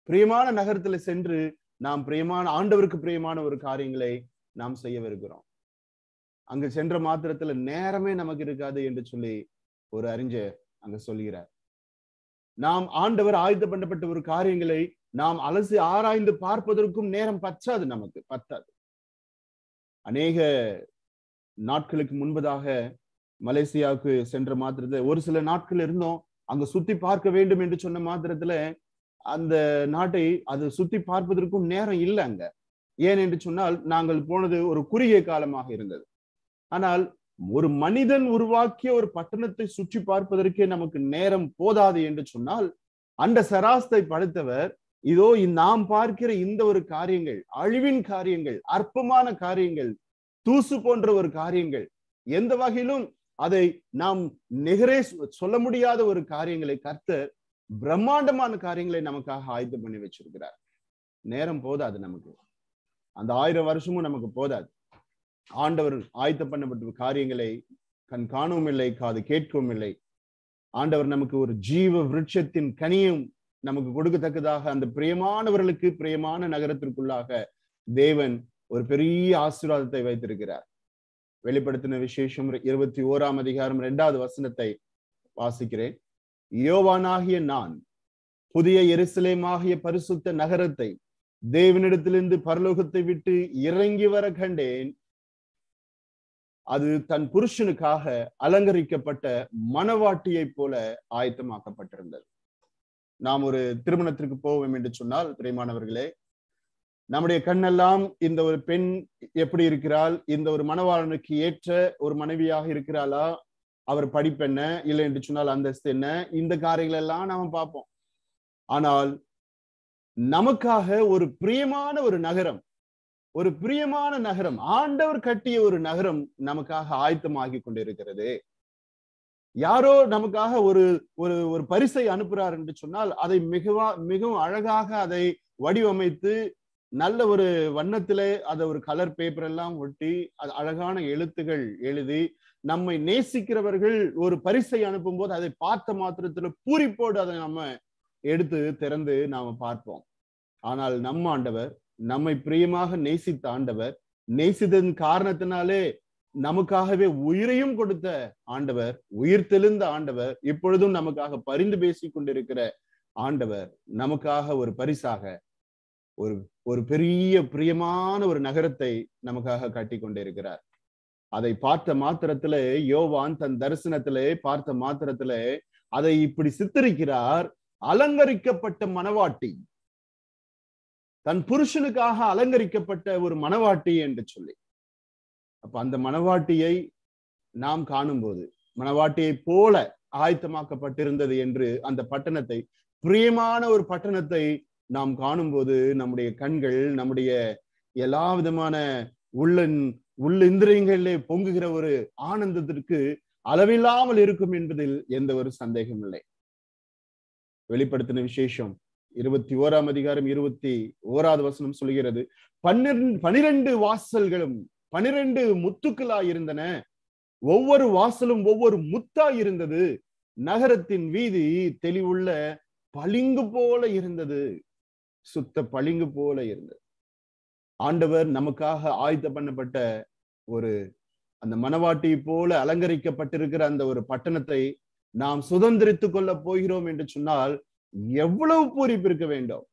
பிரியமான நகரத்துல சென்று நாம் பிரியமான ஆண்டவருக்கு பிரியமான ஒரு காரியங்களை நாம் செய்யவிருக்கிறோம் அங்கு சென்ற மாத்திரத்துல நேரமே நமக்கு இருக்காது என்று சொல்லி ஒரு அறிஞர் அங்க சொல்கிறார் நாம் ஆண்டவர் ஆயுத பண்ணப்பட்ட ஒரு காரியங்களை நாம் அலசி ஆராய்ந்து பார்ப்பதற்கும் நேரம் பச்சாது நமக்கு பத்தாது அநேக நாட்களுக்கு முன்பதாக மலேசியாவுக்கு சென்ற மாத்திரத்துல ஒரு சில நாட்கள் இருந்தோம் அங்க சுத்தி பார்க்க வேண்டும் என்று சொன்ன மாத்திரத்துல அந்த நாட்டை அது சுத்தி பார்ப்பதற்கும் நேரம் இல்லை அங்க ஏன் என்று சொன்னால் நாங்கள் போனது ஒரு குறுகிய காலமாக இருந்தது ஆனால் ஒரு மனிதன் உருவாக்கிய ஒரு பட்டணத்தை சுற்றி பார்ப்பதற்கே நமக்கு நேரம் போதாது என்று சொன்னால் அந்த சராஸ்தை படைத்தவர் இதோ நாம் பார்க்கிற இந்த ஒரு காரியங்கள் அழிவின் காரியங்கள் அற்பமான காரியங்கள் தூசு போன்ற ஒரு காரியங்கள் எந்த வகையிலும் அதை நாம் நிகரே சொல்ல முடியாத ஒரு காரியங்களை கர்த்தர் பிரம்மாண்டமான காரியங்களை நமக்காக ஆயத்தம் பண்ணி வச்சிருக்கிறார் நேரம் போதாது நமக்கு அந்த ஆயிரம் வருஷமும் நமக்கு போதாது ஆண்டவர் ஆயத்த பண்ணப்பட்ட காரியங்களை கண் காணவும் இல்லை காது கேட்கவும் இல்லை ஆண்டவர் நமக்கு ஒரு ஜீவ விருட்சத்தின் கனியும் நமக்கு கொடுக்கத்தக்கதாக அந்த பிரியமானவர்களுக்கு பிரியமான நகரத்திற்குள்ளாக தேவன் ஒரு பெரிய ஆசீர்வாதத்தை வைத்திருக்கிறார் வெளிப்படுத்தின விசேஷம் இருபத்தி ஓராம் அதிகாரம் இரண்டாவது வசனத்தை வாசிக்கிறேன் யோவானாகிய நான் புதிய எரிசிலேமாகிய பரிசுத்த நகரத்தை தேவனிடத்திலிருந்து பரலோகத்தை விட்டு இறங்கி வர கண்டேன் அது தன் புருஷனுக்காக அலங்கரிக்கப்பட்ட மனவாட்டியை போல ஆயத்தமாக்கப்பட்டிருந்தது நாம் ஒரு திருமணத்திற்கு போவோம் என்று சொன்னால் பிரியமானவர்களே நம்முடைய கண்ணெல்லாம் இந்த ஒரு பெண் எப்படி இருக்கிறாள் இந்த ஒரு மணவாளனுக்கு ஏற்ற ஒரு மனைவியாக இருக்கிறாளா அவர் படிப்பு என்ன இல்லை என்று சொன்னால் அந்தஸ்து என்ன இந்த காரியங்கள் எல்லாம் நாம பார்ப்போம் ஆனால் நமக்காக ஒரு பிரியமான ஒரு நகரம் ஒரு பிரியமான நகரம் ஆண்டவர் கட்டிய ஒரு நகரம் நமக்காக ஆயத்தமாகி கொண்டிருக்கிறது யாரோ நமக்காக ஒரு ஒரு ஒரு பரிசை அனுப்புறார் என்று சொன்னால் அதை மிகவா மிகவும் அழகாக அதை வடிவமைத்து நல்ல ஒரு வண்ணத்திலே அதை ஒரு கலர் பேப்பர் எல்லாம் ஒட்டி அது அழகான எழுத்துகள் எழுதி நம்மை நேசிக்கிறவர்கள் ஒரு பரிசை அனுப்பும் போது அதை பார்த்த மாத்திரத்துல பூரிப்போடு அதை நம்ம எடுத்து திறந்து நாம பார்ப்போம் ஆனால் நம்ம ஆண்டவர் நம்மை பிரியமாக நேசித்த ஆண்டவர் நேசித்ததன் காரணத்தினாலே நமக்காகவே உயிரையும் கொடுத்த ஆண்டவர் உயிர் தெளிந்த ஆண்டவர் இப்பொழுதும் நமக்காக பரிந்து பேசி கொண்டிருக்கிற ஆண்டவர் நமக்காக ஒரு பரிசாக ஒரு ஒரு பெரிய பிரியமான ஒரு நகரத்தை நமக்காக காட்டி கொண்டிருக்கிறார் அதை பார்த்த மாத்திரத்துல யோவான் தன் தரிசனத்திலே பார்த்த மாத்திரத்துல அதை இப்படி சித்தரிக்கிறார் அலங்கரிக்கப்பட்ட மனவாட்டி தன் புருஷனுக்காக அலங்கரிக்கப்பட்ட ஒரு மனவாட்டி என்று சொல்லி அப்ப அந்த மனவாட்டியை நாம் காணும்போது மனவாட்டியை போல ஆயத்தமாக்கப்பட்டிருந்தது என்று அந்த பட்டணத்தை பிரியமான ஒரு பட்டணத்தை நாம் காணும்போது நம்முடைய கண்கள் நம்முடைய எல்லா விதமான உள்ளன் இந்திரியங்களிலே பொங்குகிற ஒரு ஆனந்தத்திற்கு அளவில்லாமல் இருக்கும் என்பதில் எந்த ஒரு சந்தேகம் இல்லை வெளிப்படுத்தின விசேஷம் இருபத்தி ஓராம் அதிகாரம் இருபத்தி ஓராவது வசனம் சொல்கிறது பன்னிரண்டு பனிரெண்டு வாசல்களும் பனிரெண்டு முத்துக்களா இருந்தன ஒவ்வொரு வாசலும் ஒவ்வொரு முத்தா இருந்தது நகரத்தின் வீதி தெளிவுள்ள பளிங்கு போல இருந்தது சுத்த பளிங்கு போல இருந்தது ஆண்டவர் நமக்காக ஆயத்த பண்ணப்பட்ட ஒரு அந்த மனவாட்டி போல அலங்கரிக்கப்பட்டிருக்கிற அந்த ஒரு பட்டணத்தை நாம் சுதந்திரித்துக் கொள்ள போகிறோம் என்று சொன்னால் எவ்வளவு பூரிப்பு இருக்க வேண்டும்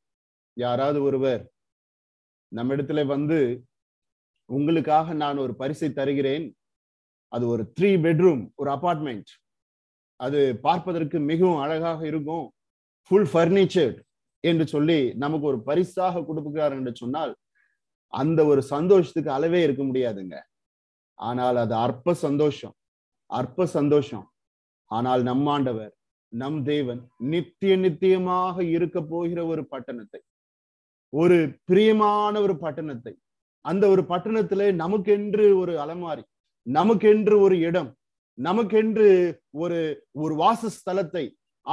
யாராவது ஒருவர் நம்மிடத்துல வந்து உங்களுக்காக நான் ஒரு பரிசை தருகிறேன் அது ஒரு த்ரீ பெட்ரூம் ஒரு அபார்ட்மெண்ட் அது பார்ப்பதற்கு மிகவும் அழகாக இருக்கும் ஃபுல் ஃபர்னிச்சர் என்று சொல்லி நமக்கு ஒரு பரிசாக கொடுக்கிறார் என்று சொன்னால் அந்த ஒரு சந்தோஷத்துக்கு அளவே இருக்க முடியாதுங்க ஆனால் அது அற்ப சந்தோஷம் அற்ப சந்தோஷம் ஆனால் நம்மாண்டவர் நம் தேவன் நித்திய நித்தியமாக இருக்க போகிற ஒரு பட்டணத்தை ஒரு பிரியமான ஒரு பட்டணத்தை அந்த ஒரு பட்டணத்துல நமக்கென்று ஒரு அலமாரி நமக்கென்று ஒரு இடம் நமக்கென்று ஒரு ஒரு வாசஸ்தலத்தை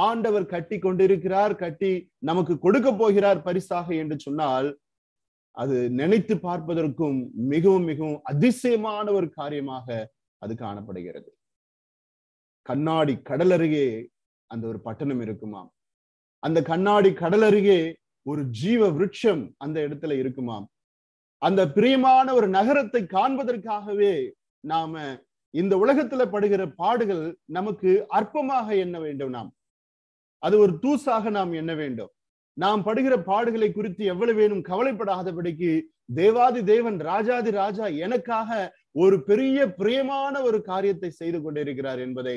ஆண்டவர் கட்டி கொண்டிருக்கிறார் கட்டி நமக்கு கொடுக்க போகிறார் பரிசாக என்று சொன்னால் அது நினைத்து பார்ப்பதற்கும் மிகவும் மிகவும் அதிசயமான ஒரு காரியமாக அது காணப்படுகிறது கண்ணாடி கடல் அருகே அந்த ஒரு பட்டணம் இருக்குமாம் அந்த கண்ணாடி கடல் அருகே ஒரு ஜீவ விருட்சம் அந்த இடத்துல இருக்குமாம் அந்த பிரியமான ஒரு நகரத்தை காண்பதற்காகவே நாம இந்த உலகத்துல படுகிற பாடுகள் நமக்கு அற்பமாக எண்ண வேண்டும் நாம் அது ஒரு தூசாக நாம் எண்ண வேண்டும் நாம் படுகிற பாடுகளை குறித்து எவ்வளவு வேணும் கவலைப்படாதபடிக்கு தேவாதி தேவன் ராஜாதி ராஜா எனக்காக ஒரு பெரிய பிரியமான ஒரு காரியத்தை செய்து கொண்டிருக்கிறார் என்பதை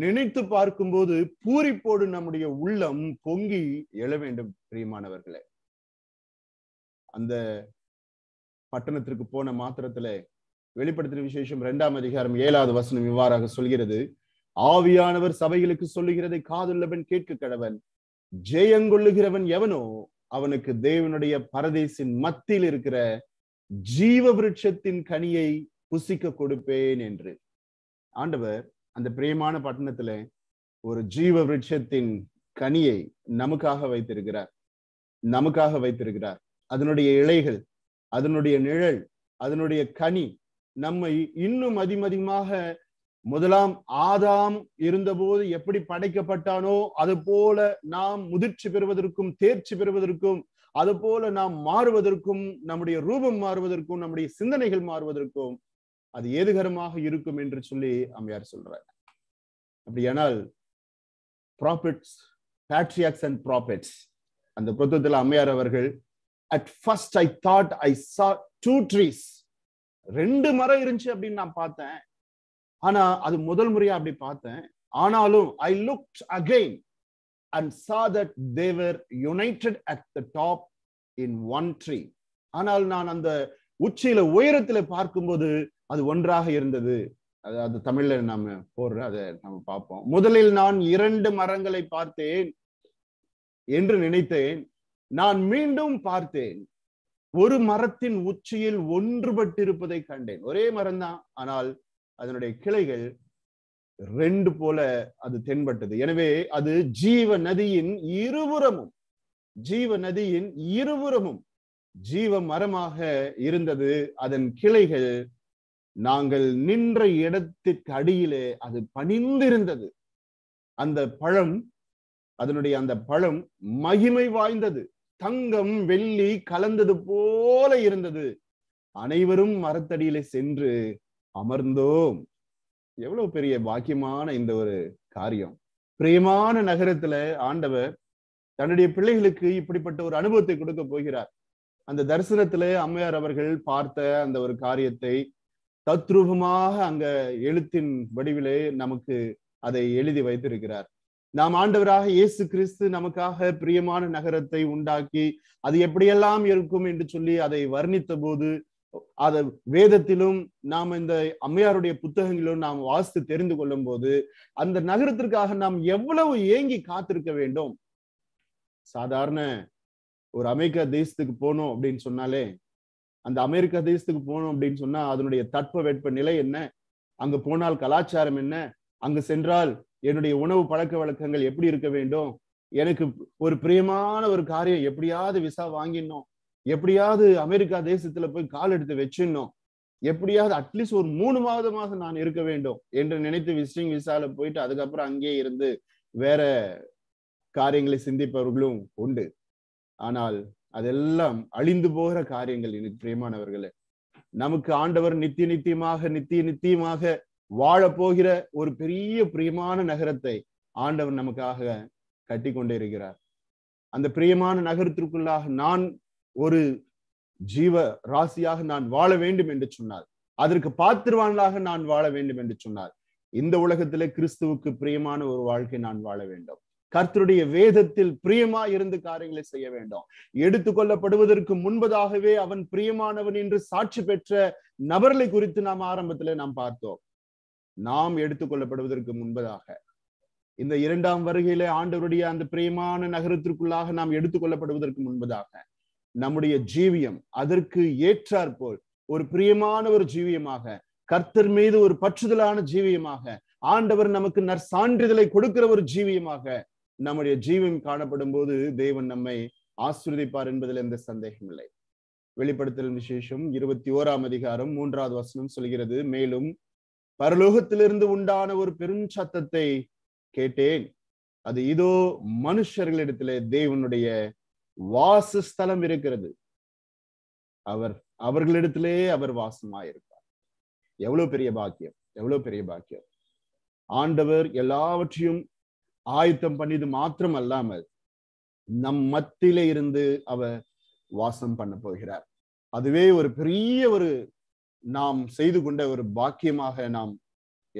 நினைத்து பார்க்கும்போது பூரிப்போடு நம்முடைய உள்ளம் பொங்கி எழ வேண்டும் பிரியமானவர்களே அந்த பட்டணத்திற்கு போன மாத்திரத்துல வெளிப்படுத்தின விசேஷம் இரண்டாம் அதிகாரம் ஏழாவது வசனம் இவ்வாறாக சொல்கிறது ஆவியானவர் சபைகளுக்கு சொல்லுகிறதை காதுள்ளவன் கேட்க கடவன் ஜெயங்கொள்ளுகிறவன் எவனோ அவனுக்கு தேவனுடைய பரதேசின் மத்தியில் இருக்கிற ஜீவ விருட்சத்தின் கனியை புசிக்க கொடுப்பேன் என்று ஆண்டவர் அந்த பிரியமான பட்டணத்துல ஒரு ஜீவ விருட்சத்தின் கனியை நமக்காக வைத்திருக்கிறார் நமக்காக வைத்திருக்கிறார் அதனுடைய இலைகள் அதனுடைய நிழல் அதனுடைய கனி நம்மை இன்னும் அதிமதிகமாக முதலாம் ஆதாம் இருந்தபோது எப்படி படைக்கப்பட்டானோ அது போல நாம் முதிர்ச்சி பெறுவதற்கும் தேர்ச்சி பெறுவதற்கும் அது போல நாம் மாறுவதற்கும் நம்முடைய ரூபம் மாறுவதற்கும் நம்முடைய சிந்தனைகள் மாறுவதற்கும் அது ஏதுகரமாக இருக்கும் என்று சொல்லி அம்மையார் சொல்றார் அப்படியானால் ப்ராஃபிட்ஸ் பேட்ரியாக்ஸ் அண்ட் ப்ராஃபிட்ஸ் அந்த புத்தகத்தில் அம்மையார் அவர்கள் at first I thought I saw two trees ரெண்டு மரம் இருந்துச்சு அப்படின்னு நான் பார்த்தேன் ஆனா அது முதல் முறையா அப்படி பார்த்தேன் ஆனாலும் I look again and saw that they were united at the top in one tree ஆனால் நான் அந்த உச்சியில உயரத்துல பார்க்கும்போது அது ஒன்றாக இருந்தது அது அது தமிழ்ல நாம போடுற அதை நம்ம பார்ப்போம் முதலில் நான் இரண்டு மரங்களை பார்த்தேன் என்று நினைத்தேன் நான் மீண்டும் பார்த்தேன் ஒரு மரத்தின் உச்சியில் ஒன்றுபட்டிருப்பதை கண்டேன் ஒரே மரம் தான் ஆனால் அதனுடைய கிளைகள் ரெண்டு போல அது தென்பட்டது எனவே அது ஜீவ நதியின் இருபுறமும் ஜீவ நதியின் இருபுறமும் ஜீவ மரமாக இருந்தது அதன் கிளைகள் நாங்கள் நின்ற இடத்திற்கு அடியிலே அது பணிந்திருந்தது அந்த பழம் அதனுடைய அந்த பழம் மகிமை வாய்ந்தது தங்கம் வெள்ளி கலந்தது போல இருந்தது அனைவரும் மரத்தடியிலே சென்று அமர்ந்தோம் எவ்வளவு பெரிய பாக்கியமான இந்த ஒரு காரியம் பிரியமான நகரத்துல ஆண்டவர் தன்னுடைய பிள்ளைகளுக்கு இப்படிப்பட்ட ஒரு அனுபவத்தை கொடுக்க போகிறார் அந்த தரிசனத்துல அம்மையார் அவர்கள் பார்த்த அந்த ஒரு காரியத்தை தத்ரூபமாக அங்க எழுத்தின் வடிவிலே நமக்கு அதை எழுதி வைத்திருக்கிறார் நாம் ஆண்டவராக இயேசு கிறிஸ்து நமக்காக பிரியமான நகரத்தை உண்டாக்கி அது எப்படியெல்லாம் இருக்கும் என்று சொல்லி அதை வர்ணித்த போது அத வேதத்திலும் நாம் இந்த அம்மையாருடைய புத்தகங்களிலும் நாம் வாசித்து தெரிந்து கொள்ளும் போது அந்த நகரத்திற்காக நாம் எவ்வளவு ஏங்கி காத்திருக்க வேண்டும் சாதாரண ஒரு அமெரிக்கா தேசத்துக்கு போனோம் அப்படின்னு சொன்னாலே அந்த அமெரிக்க தேசத்துக்கு போனோம் அப்படின்னு சொன்னா அதனுடைய தட்ப வெட்ப நிலை என்ன அங்கு போனால் கலாச்சாரம் என்ன அங்கு சென்றால் என்னுடைய உணவு பழக்க வழக்கங்கள் எப்படி இருக்க வேண்டும் எனக்கு ஒரு பிரியமான ஒரு காரியம் எப்படியாவது விசா வாங்கிடணும் எப்படியாவது அமெரிக்கா தேசத்துல போய் கால் எடுத்து வச்சிடணும் எப்படியாவது அட்லீஸ்ட் ஒரு மூணு மாதமாக நான் இருக்க வேண்டும் என்று நினைத்து விசிட்டிங் விசால போயிட்டு அதுக்கப்புறம் அங்கேயே இருந்து வேற காரியங்களை சிந்திப்பவர்களும் உண்டு ஆனால் அதெல்லாம் அழிந்து போகிற காரியங்கள் எனக்கு பிரியமானவர்களே நமக்கு ஆண்டவர் நித்திய நித்தியமாக நித்திய நித்தியமாக வாழப்போகிற ஒரு பெரிய பிரியமான நகரத்தை ஆண்டவர் நமக்காக கட்டி கொண்டே இருக்கிறார் அந்த பிரியமான நகரத்திற்குள்ளாக நான் ஒரு ஜீவ ராசியாக நான் வாழ வேண்டும் என்று சொன்னார் அதற்கு பாத்திருவான்களாக நான் வாழ வேண்டும் என்று சொன்னார் இந்த உலகத்திலே கிறிஸ்துவுக்கு பிரியமான ஒரு வாழ்க்கை நான் வாழ வேண்டும் கர்த்தருடைய வேதத்தில் பிரியமா இருந்து காரியங்களை செய்ய வேண்டும் எடுத்துக்கொள்ளப்படுவதற்கு முன்பதாகவே அவன் பிரியமானவன் என்று சாட்சி பெற்ற நபர்களை குறித்து நாம் ஆரம்பத்துல நாம் பார்த்தோம் நாம் எடுத்துக்கொள்ளப்படுவதற்கு முன்பதாக இந்த இரண்டாம் வருகையிலே ஆண்டவருடைய அந்த பிரியமான நகரத்திற்குள்ளாக நாம் எடுத்துக்கொள்ளப்படுவதற்கு முன்பதாக நம்முடைய ஜீவியம் அதற்கு ஏற்றாற்போல் ஒரு பிரியமான ஒரு ஜீவியமாக கர்த்தர் மீது ஒரு பற்றுதலான ஜீவியமாக ஆண்டவர் நமக்கு நற்சான்றிதழை கொடுக்கிற ஒரு ஜீவியமாக நம்முடைய ஜீவன் காணப்படும் போது தேவன் நம்மை ஆசிர்வதிப்பார் என்பதில் எந்த சந்தேகம் இல்லை வெளிப்படுத்தல் விசேஷம் இருபத்தி ஓராம் அதிகாரம் மூன்றாவது வசனம் சொல்கிறது மேலும் பரலோகத்திலிருந்து உண்டான ஒரு பெரும் சத்தத்தை கேட்டேன் அது இதோ மனுஷர்களிடத்துல தேவனுடைய வாசஸ்தலம் இருக்கிறது அவர் அவர்களிடத்திலே அவர் வாசமாயிருப்பார் எவ்வளவு பெரிய பாக்கியம் எவ்வளவு பெரிய பாக்கியம் ஆண்டவர் எல்லாவற்றையும் ஆயுத்தம் பண்ணியது மாத்திரம் அல்லாமல் நம் மத்தியில இருந்து அவர் வாசம் பண்ண போகிறார் அதுவே ஒரு பெரிய ஒரு நாம் செய்து கொண்ட ஒரு பாக்கியமாக நாம்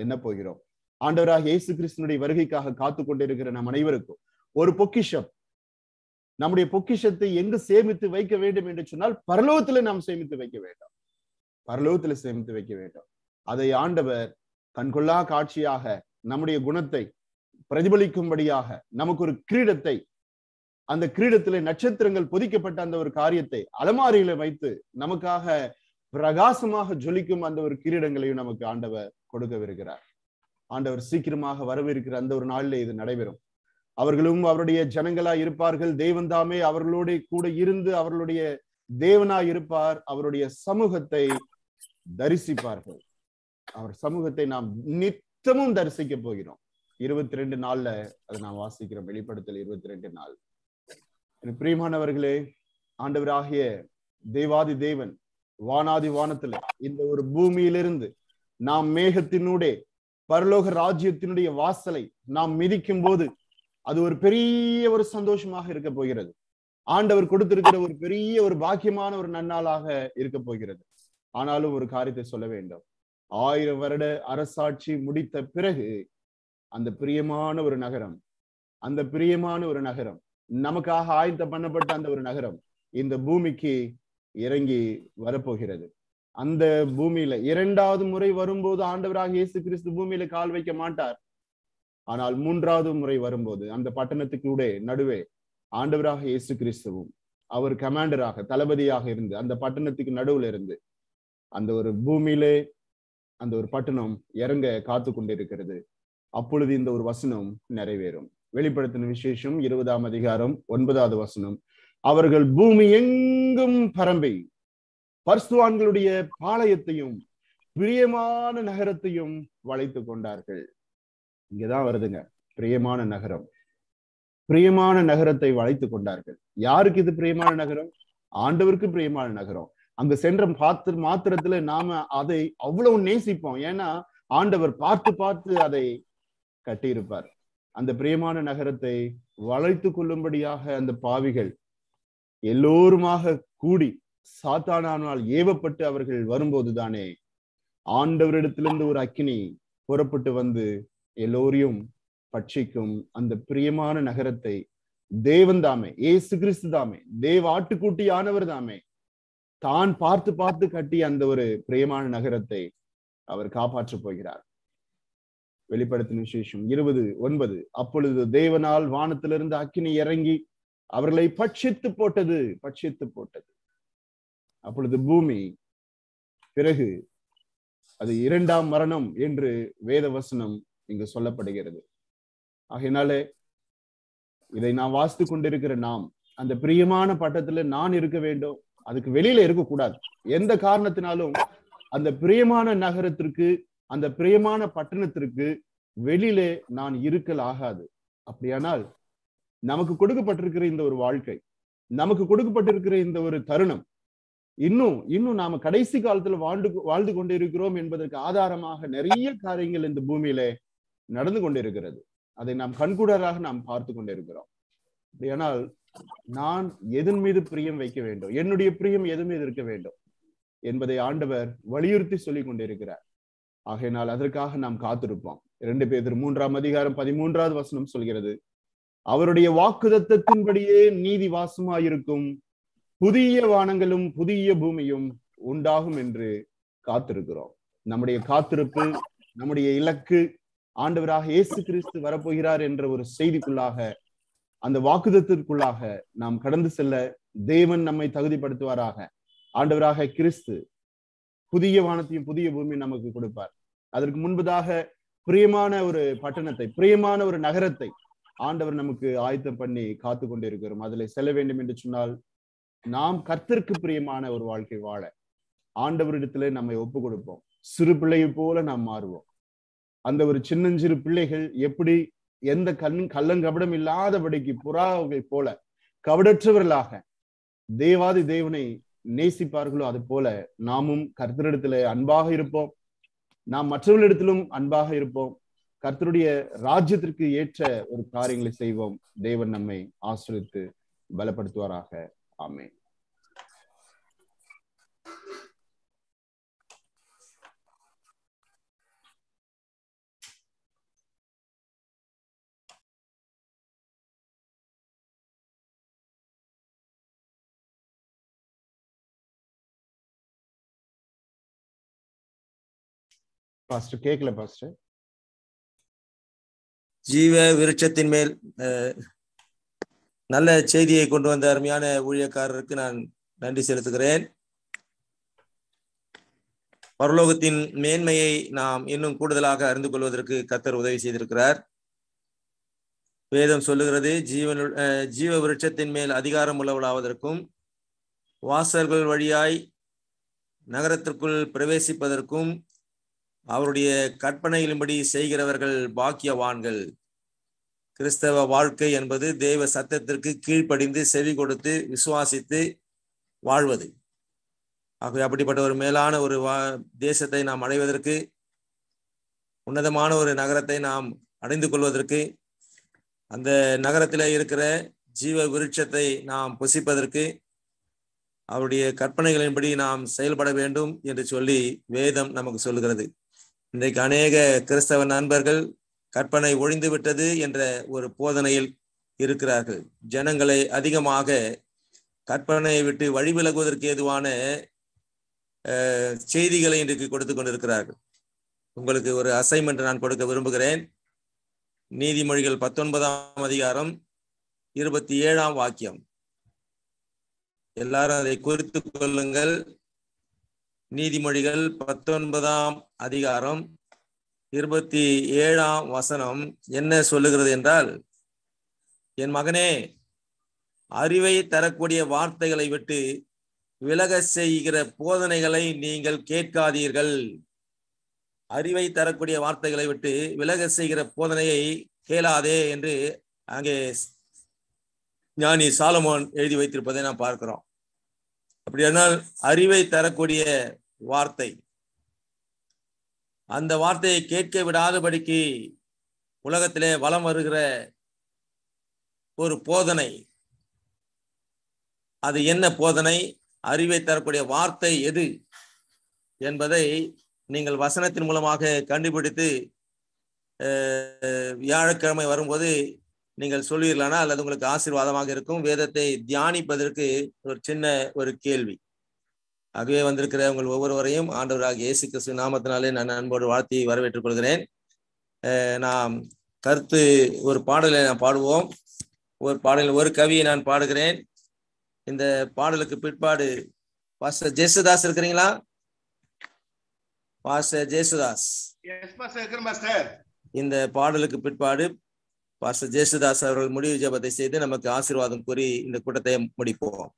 என்ன போகிறோம் ஆண்டவராக இயேசு கிறிஸ்தனுடைய வருகைக்காக காத்து கொண்டிருக்கிற நம் அனைவருக்கும் ஒரு பொக்கிஷம் நம்முடைய பொக்கிஷத்தை எங்கு சேமித்து வைக்க வேண்டும் என்று சொன்னால் பரலோகத்துல நாம் சேமித்து வைக்க வேண்டும் பரலோகத்துல சேமித்து வைக்க வேண்டும் அதை ஆண்டவர் கண்கொள்ளா காட்சியாக நம்முடைய குணத்தை பிரதிபலிக்கும்படியாக நமக்கு ஒரு கிரீடத்தை அந்த கிரீடத்திலே நட்சத்திரங்கள் பொதிக்கப்பட்ட அந்த ஒரு காரியத்தை அலமாரியில வைத்து நமக்காக பிரகாசமாக ஜொலிக்கும் அந்த ஒரு கிரீடங்களையும் நமக்கு ஆண்டவர் கொடுக்கவிருக்கிறார் ஆண்டவர் சீக்கிரமாக வரவிருக்கிற அந்த ஒரு நாளில இது நடைபெறும் அவர்களும் அவருடைய ஜனங்களா இருப்பார்கள் தெய்வம் தாமே அவர்களோட கூட இருந்து அவர்களுடைய தேவனா இருப்பார் அவருடைய சமூகத்தை தரிசிப்பார்கள் அவர் சமூகத்தை நாம் நித்தமும் தரிசிக்க போகிறோம் இருபத்தி ரெண்டு நாள்ல அதை நான் வாசிக்கிறோம் வெளிப்படுத்தல் இருபத்தி ரெண்டு நாள் பிரியமானவர்களே ஆண்டவராகிய தெய்வாதி தேவன் வானாதி வானத்துல இந்த ஒரு பூமியிலிருந்து நாம் மேகத்தினூடே பரலோக ராஜ்யத்தினுடைய வாசலை நாம் மிதிக்கும் போது அது ஒரு பெரிய ஒரு சந்தோஷமாக இருக்க போகிறது ஆண்டவர் கொடுத்திருக்கிற ஒரு பெரிய ஒரு பாக்கியமான ஒரு நன்னாளாக இருக்க போகிறது ஆனாலும் ஒரு காரியத்தை சொல்ல வேண்டும் ஆயிரம் வருட அரசாட்சி முடித்த பிறகு அந்த பிரியமான ஒரு நகரம் அந்த பிரியமான ஒரு நகரம் நமக்காக ஆயத்தம் பண்ணப்பட்ட அந்த ஒரு நகரம் இந்த பூமிக்கு இறங்கி வரப்போகிறது அந்த பூமியில இரண்டாவது முறை வரும்போது ஆண்டவராக இயேசு கிறிஸ்து பூமியில கால் வைக்க மாட்டார் ஆனால் மூன்றாவது முறை வரும்போது அந்த பட்டணத்துக்கு உடே நடுவே ஆண்டவராக இயேசு கிறிஸ்துவும் அவர் கமாண்டராக தளபதியாக இருந்து அந்த பட்டணத்துக்கு நடுவுல இருந்து அந்த ஒரு பூமியிலே அந்த ஒரு பட்டணம் இறங்க காத்து கொண்டிருக்கிறது அப்பொழுது இந்த ஒரு வசனம் நிறைவேறும் வெளிப்படுத்தின விசேஷம் இருபதாம் அதிகாரம் ஒன்பதாவது வசனம் அவர்கள் பூமி எங்கும் பரம்பை பர்சுவான்களுடைய பாளையத்தையும் பிரியமான நகரத்தையும் வளைத்து கொண்டார்கள் இங்கதான் வருதுங்க பிரியமான நகரம் பிரியமான நகரத்தை வளைத்து கொண்டார்கள் யாருக்கு இது பிரியமான நகரம் ஆண்டவருக்கு பிரியமான நகரம் அங்க சென்ற பார்த்து மாத்திரத்துல நாம அதை அவ்வளவு நேசிப்போம் ஏன்னா ஆண்டவர் பார்த்து பார்த்து அதை கட்டியிருப்பார் அந்த பிரியமான நகரத்தை வளைத்து கொள்ளும்படியாக அந்த பாவிகள் எல்லோருமாக கூடி சாத்தானால் ஏவப்பட்டு அவர்கள் வரும்போதுதானே ஆண்டவரிடத்திலிருந்து ஒரு அக்கினி புறப்பட்டு வந்து எல்லோரையும் பட்சிக்கும் அந்த பிரியமான நகரத்தை தேவன் தாமே ஏசு கிறிஸ்து தாமே தேவ ஆட்டுக்கூட்டி ஆனவர் தாமே தான் பார்த்து பார்த்து கட்டி அந்த ஒரு பிரியமான நகரத்தை அவர் காப்பாற்றப் போகிறார் வெளிப்படுத்தின விசேஷம் இருபது ஒன்பது அப்பொழுது தேவனால் வானத்திலிருந்து அக்கினி இறங்கி அவர்களை பட்சித்து போட்டது பட்சித்து போட்டது அப்பொழுது பூமி பிறகு அது இரண்டாம் மரணம் என்று வேத வசனம் இங்கு சொல்லப்படுகிறது ஆகையினாலே இதை நான் வாசித்து கொண்டிருக்கிற நாம் அந்த பிரியமான பட்டத்துல நான் இருக்க வேண்டும் அதுக்கு வெளியில இருக்கக்கூடாது எந்த காரணத்தினாலும் அந்த பிரியமான நகரத்திற்கு அந்த பிரியமான பட்டணத்திற்கு வெளியிலே நான் இருக்கல் ஆகாது அப்படியானால் நமக்கு கொடுக்கப்பட்டிருக்கிற இந்த ஒரு வாழ்க்கை நமக்கு கொடுக்கப்பட்டிருக்கிற இந்த ஒரு தருணம் இன்னும் இன்னும் நாம கடைசி காலத்துல வாழ்ந்து வாழ்ந்து கொண்டிருக்கிறோம் என்பதற்கு ஆதாரமாக நிறைய காரியங்கள் இந்த பூமியில நடந்து கொண்டிருக்கிறது அதை நாம் கண்கூடராக நாம் பார்த்து கொண்டிருக்கிறோம் ஆனால் நான் எதன் மீது பிரியம் வைக்க வேண்டும் என்னுடைய பிரியம் எதன் மீது இருக்க வேண்டும் என்பதை ஆண்டவர் வலியுறுத்தி சொல்லிக் கொண்டிருக்கிறார் ஆகையினால் அதற்காக நாம் காத்திருப்போம் இரண்டு பேர் மூன்றாம் அதிகாரம் பதிமூன்றாவது வசனம் சொல்கிறது அவருடைய வாக்குதத்தத்தின்படியே நீதி வாசமாயிருக்கும் புதிய வானங்களும் புதிய பூமியும் உண்டாகும் என்று காத்திருக்கிறோம் நம்முடைய காத்திருப்பு நம்முடைய இலக்கு ஆண்டவராக இயேசு கிறிஸ்து வரப்போகிறார் என்ற ஒரு செய்திக்குள்ளாக அந்த வாக்குதத்திற்குள்ளாக நாம் கடந்து செல்ல தேவன் நம்மை தகுதிப்படுத்துவாராக ஆண்டவராக கிறிஸ்து புதிய வானத்தையும் புதிய பூமியும் நமக்கு கொடுப்பார் அதற்கு முன்பதாக பிரியமான ஒரு பட்டணத்தை பிரியமான ஒரு நகரத்தை ஆண்டவர் நமக்கு ஆயத்தம் பண்ணி காத்து கொண்டிருக்கிறோம் அதுல செல்ல வேண்டும் என்று சொன்னால் நாம் கர்த்தருக்கு பிரியமான ஒரு வாழ்க்கை வாழ ஆண்டவரிடத்துல நம்மை ஒப்பு கொடுப்போம் சிறு பிள்ளையை போல நாம் மாறுவோம் அந்த ஒரு சின்னஞ்சிறு பிள்ளைகள் எப்படி எந்த கண் கள்ளங்கபடம் இல்லாதபடிக்கு புறாவை போல கபடற்றவர்களாக தேவாதி தேவனை நேசிப்பார்களோ அது போல நாமும் கர்த்தரிடத்துல அன்பாக இருப்போம் நாம் மற்றவர்களிடத்திலும் அன்பாக இருப்போம் கர்த்தருடைய ராஜ்யத்திற்கு ஏற்ற ஒரு காரியங்களை செய்வோம் தேவன் நம்மை ஆசிரித்து பலப்படுத்துவாராக ஆமேன் ஃபர்ஸ்ட் கேக்கல ஃபர்ஸ்ட் ஜீவ விருட்சத்தின் மேல் நல்ல செய்தியை கொண்டு வந்த அருமையான ஊழியக்காரருக்கு நான் நன்றி செலுத்துகிறேன் பரலோகத்தின் மேன்மையை நாம் இன்னும் கூடுதலாக அறிந்து கொள்வதற்கு கத்தர் உதவி செய்திருக்கிறார் வேதம் சொல்லுகிறது ஜீவனு ஜீவ விருட்சத்தின் மேல் அதிகாரம் உள்ளவளாவதற்கும் வாசல்கள் வழியாய் நகரத்திற்குள் பிரவேசிப்பதற்கும் அவருடைய கற்பனைகளின்படி செய்கிறவர்கள் பாக்கியவான்கள் கிறிஸ்தவ வாழ்க்கை என்பது தேவ சத்தத்திற்கு கீழ்ப்படிந்து செவி கொடுத்து விசுவாசித்து வாழ்வது ஆகவே அப்படிப்பட்ட ஒரு மேலான ஒரு வா தேசத்தை நாம் அடைவதற்கு உன்னதமான ஒரு நகரத்தை நாம் அடைந்து கொள்வதற்கு அந்த நகரத்தில் இருக்கிற ஜீவ விருட்சத்தை நாம் புசிப்பதற்கு அவருடைய கற்பனைகளின்படி நாம் செயல்பட வேண்டும் என்று சொல்லி வேதம் நமக்கு சொல்கிறது இன்றைக்கு அநேக கிறிஸ்தவ நண்பர்கள் கற்பனை ஒழிந்து விட்டது என்ற ஒரு போதனையில் இருக்கிறார்கள் ஜனங்களை அதிகமாக கற்பனையை விட்டு வழிவிலகுவதற்கு ஏதுவான செய்திகளை இன்றைக்கு கொடுத்து கொண்டிருக்கிறார்கள் உங்களுக்கு ஒரு அசைன்மெண்ட் நான் கொடுக்க விரும்புகிறேன் நீதிமொழிகள் பத்தொன்பதாம் அதிகாரம் இருபத்தி ஏழாம் வாக்கியம் எல்லாரும் அதை குறித்து கொள்ளுங்கள் நீதிமொழிகள் பத்தொன்பதாம் அதிகாரம் இருபத்தி ஏழாம் வசனம் என்ன சொல்லுகிறது என்றால் என் மகனே அறிவை தரக்கூடிய வார்த்தைகளை விட்டு விலக செய்கிற போதனைகளை நீங்கள் கேட்காதீர்கள் அறிவை தரக்கூடிய வார்த்தைகளை விட்டு விலக செய்கிற போதனையை கேளாதே என்று அங்கே ஞானி சாலமோன் எழுதி வைத்திருப்பதை நாம் பார்க்கிறோம் அப்படியானால் அறிவை தரக்கூடிய வார்த்தை அந்த வார்த்தையை கேட்க விடாதபடிக்கு உலகத்திலே வலம் வருகிற ஒரு போதனை அது என்ன போதனை அறிவை தரக்கூடிய வார்த்தை எது என்பதை நீங்கள் வசனத்தின் மூலமாக கண்டுபிடித்து வியாழக்கிழமை வரும்போது நீங்கள் சொல்வீர்களானா அல்லது உங்களுக்கு ஆசீர்வாதமாக இருக்கும் வேதத்தை தியானிப்பதற்கு ஒரு சின்ன ஒரு கேள்வி ஆகவே வந்திருக்கிற உங்கள் ஒவ்வொருவரையும் ஆண்டவராக இயேசு கிறிஸ்து நாமத்தினாலே நான் அன்போடு வாழ்த்தி வரவேற்றுக் கொள்கிறேன் நாம் கருத்து ஒரு பாடலை நான் பாடுவோம் ஒரு பாடலில் ஒரு கவியை நான் பாடுகிறேன் இந்த பாடலுக்கு பிற்பாடு பாச ஜேசுதாஸ் இருக்கிறீங்களா பாச ஜேசுதாஸ் இந்த பாடலுக்கு பிற்பாடு பாச ஜேசுதாஸ் அவர்கள் முடிவு ஜபத்தை செய்து நமக்கு ஆசீர்வாதம் கூறி இந்த கூட்டத்தை முடிப்போம்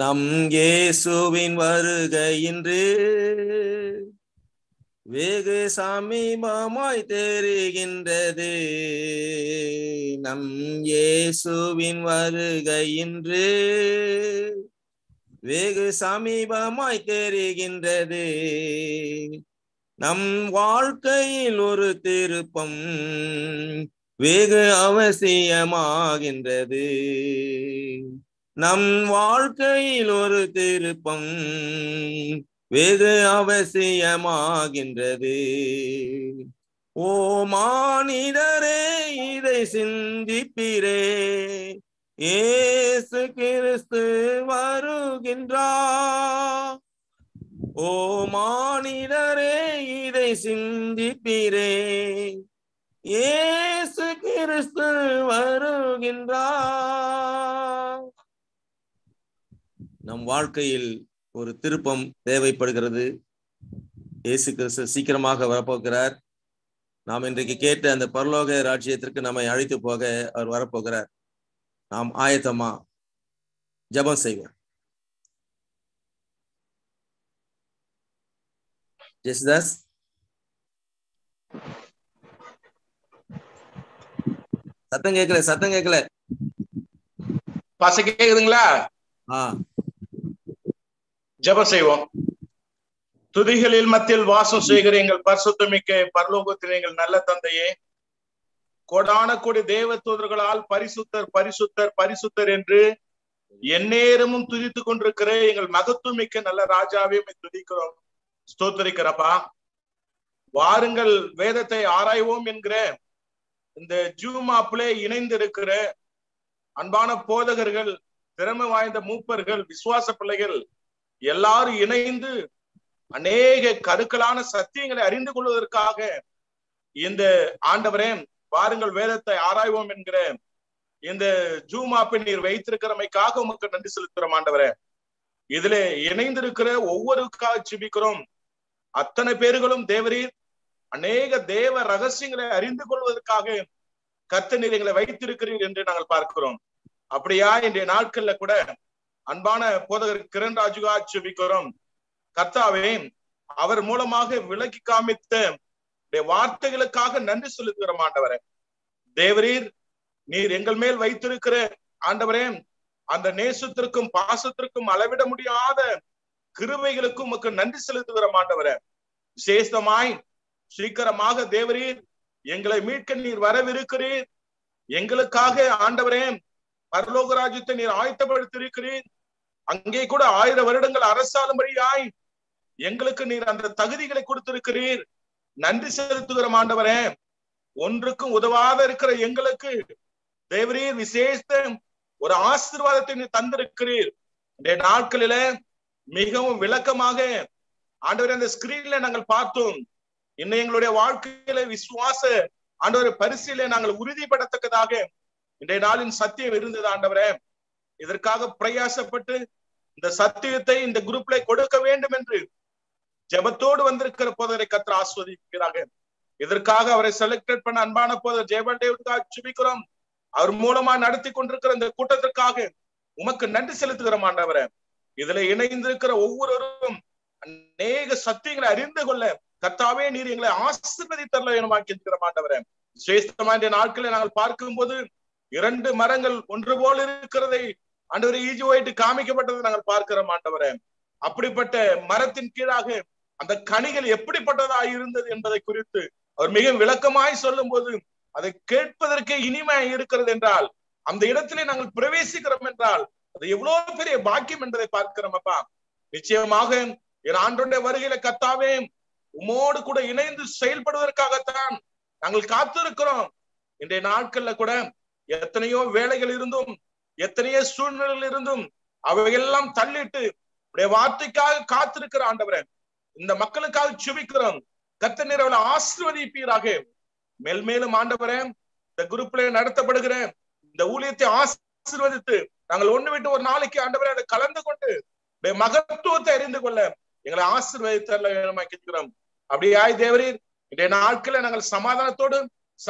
நம் இயேசுவின் வருகையின்று வெகு சமீபமாய் தெரிகின்றது நம் வருகை வருகையின்று வெகு சமீபமாய் தெரிகின்றது நம் வாழ்க்கையில் ஒரு திருப்பம் வெகு அவசியமாகின்றது நம் வாழ்க்கையில் ஒரு திருப்பம் வெகு அவசியமாகின்றது ஓ மானிடரே இதை சிந்திப்பிரே ஏசு கிறிஸ்து வருகின்றா ஓ மானிடரே இதை சிந்திப்பிரே ஏசு கிறிஸ்து வருகின்றா நம் வாழ்க்கையில் ஒரு திருப்பம் தேவைப்படுகிறது இயேசு கிறிஸ்து சீக்கிரமாக வரப்போகிறார் நாம் இன்றைக்கு கேட்ட அந்த பரலோக ராஜ்யத்திற்கு நம்மை அழைத்து போக அவர் வரப்போகிறார் நாம் ஆயத்தமா ஜபம் செய்வோம் ஜெசுதாஸ் சத்தம் கேட்கல சத்தம் கேட்கல பச கேக்குதுங்களா ஆஹ் ஜப செய்வோம் துதிகளில் மத்தியில் வாசம் செய்கிற எங்கள் பரிசுத்தமிக்க பரலோகத்தில் எங்கள் நல்ல தந்தையே கொடான கொடி தேவ தூதர்களால் பரிசுத்தர் பரிசுத்தர் பரிசுத்தர் என்று எந்நேரமும் துதித்து கொண்டிருக்கிற எங்கள் மகத்துவமிக்க நல்ல ராஜாவே துதிக்கிறோம் ஸ்தோத்தரிக்கிறப்பா வாருங்கள் வேதத்தை ஆராய்வோம் என்கிற இந்த ஜூம் ஆப்லே இணைந்திருக்கிற அன்பான போதகர்கள் திறமை வாய்ந்த மூப்பர்கள் விசுவாச பிள்ளைகள் எல்லாரும் இணைந்து அநேக கருக்களான சத்தியங்களை அறிந்து கொள்வதற்காக இந்த ஆண்டவரே வாருங்கள் வேதத்தை ஆராய்வோம் என்கிற இந்த ஜூம் ஆப்பை நீர் வைத்திருக்கிறமைக்காக உமக்கு நன்றி செலுத்துகிறோம் ஆண்டவரே இதுல இணைந்திருக்கிற ஒவ்வொருக்காக ஜிபிக்கிறோம் அத்தனை பேர்களும் தேவரீர் அநேக தேவ ரகசியங்களை அறிந்து கொள்வதற்காக கத்த நிலைகளை வைத்திருக்கிறீர்கள் என்று நாங்கள் பார்க்கிறோம் அப்படியா இன்றைய நாட்கள்ல கூட அன்பான போதகர் கிரண் ராஜுகா செபிக்கிறோம் கர்த்தாவே அவர் மூலமாக விலக்கி காமித்த வார்த்தைகளுக்காக நன்றி செலுத்துகிற ஆண்டவரே தேவரீர் நீர் எங்கள் மேல் வைத்திருக்கிற ஆண்டவரே அந்த நேசத்திற்கும் பாசத்திற்கும் அளவிட முடியாத கிருவைகளுக்கும் உமக்கு நன்றி செலுத்துகிற ஆண்டவரே விசேஷமாய் சீக்கிரமாக தேவரீர் எங்களை மீட்க நீர் வரவிருக்கிறீர் எங்களுக்காக ஆண்டவரே பரலோகராஜ்யத்தை நீர் ஆயத்தப்படுத்திருக்கிறீர் அங்கே கூட ஆயிரம் வருடங்கள் அரசாலும் வழியாய் எங்களுக்கு நீர் அந்த தகுதிகளை கொடுத்திருக்கிறீர் நன்றி செலுத்துகிற ஆண்டவரே ஒன்றுக்கும் உதவாத இருக்கிற எங்களுக்கு தேவரீர் விசேஷ ஒரு ஆசீர்வாதத்தை நீ தந்திருக்கிறீர் இன்றைய நாட்களில மிகவும் விளக்கமாக ஆண்டவர் அந்த ஸ்கிரீன்ல நாங்கள் பார்த்தோம் இன்னும் எங்களுடைய வாழ்க்கையில விசுவாச ஆண்டவர் பரிசில நாங்கள் உறுதிப்படத்தக்கதாக இன்றைய நாளின் சத்தியம் இருந்தது ஆண்டவரே இதற்காக பிரயாசப்பட்டு இந்த சத்தியத்தை இந்த குரூப்ல கொடுக்க வேண்டும் என்று ஜபத்தோடு வந்திருக்கிற போதரை கத்திர ஆஸ்வதிக்கிறாங்க இதற்காக அவரை செலக்டட் பண்ண அன்பான போதர் ஜெயபால் சுபிக்கிறோம் அவர் மூலமா நடத்தி கொண்டிருக்கிற இந்த கூட்டத்திற்காக உமக்கு நன்றி செலுத்துகிற மாண்டவர இதுல இணைந்திருக்கிற ஒவ்வொருவரும் அநேக சத்தியங்களை அறிந்து கொள்ள கத்தாவே நீர் எங்களை ஆசிர்வதி தரல இருக்கிற மாண்டவர விசேஷமான நாட்களை நாங்கள் பார்க்கும் போது இரண்டு மரங்கள் ஒன்று போல் இருக்கிறதை ஆண்டவர் ஈஜுவாயிட்டு காமிக்கப்பட்டதை நாங்கள் பார்க்கிறோம் ஆண்டவரே அப்படிப்பட்ட மரத்தின் கீழாக அந்த கனிகள் எப்படிப்பட்டதா இருந்தது என்பதை குறித்து அவர் மிக விளக்கமாய் சொல்லும் போது அதை கேட்பதற்கு இனிமையாய் இருக்கிறது என்றால் அந்த இடத்திலே நாங்கள் பிரவேசிக்கிறோம் என்றால் அது எவ்வளவு பெரிய பாக்கியம் என்பதை பார்க்கிறோம் அப்பா நிச்சயமாக என் ஆண்டோடைய வருகையில கத்தாவே உமோடு கூட இணைந்து செயல்படுவதற்காகத்தான் நாங்கள் காத்திருக்கிறோம் இன்றைய நாட்கள்ல கூட எத்தனையோ வேலைகள் இருந்தும் எத்தனையோ சூழ்நிலையில் இருந்தும் அவையெல்லாம் தள்ளிட்டு உடைய வார்த்தைக்காக காத்திருக்கிற ஆண்டவரன் இந்த மக்களுக்காக சுபிக்கிறோம் கத்த நிறவில் ஆசிர்வதிப்பீராக மேல்மேலும் ஆண்டவரேன் இந்த குரூப்ல நடத்தப்படுகிறேன் இந்த ஊழியத்தை ஆசிர்வதித்து நாங்கள் ஒண்ணு விட்டு ஒரு நாளைக்கு ஆண்டவரை அதை கலந்து கொண்டு மகத்துவத்தை அறிந்து கொள்ள எங்களை அப்படி அப்படியாய் தேவரீர் இன்றைய நாட்களை நாங்கள் சமாதானத்தோடு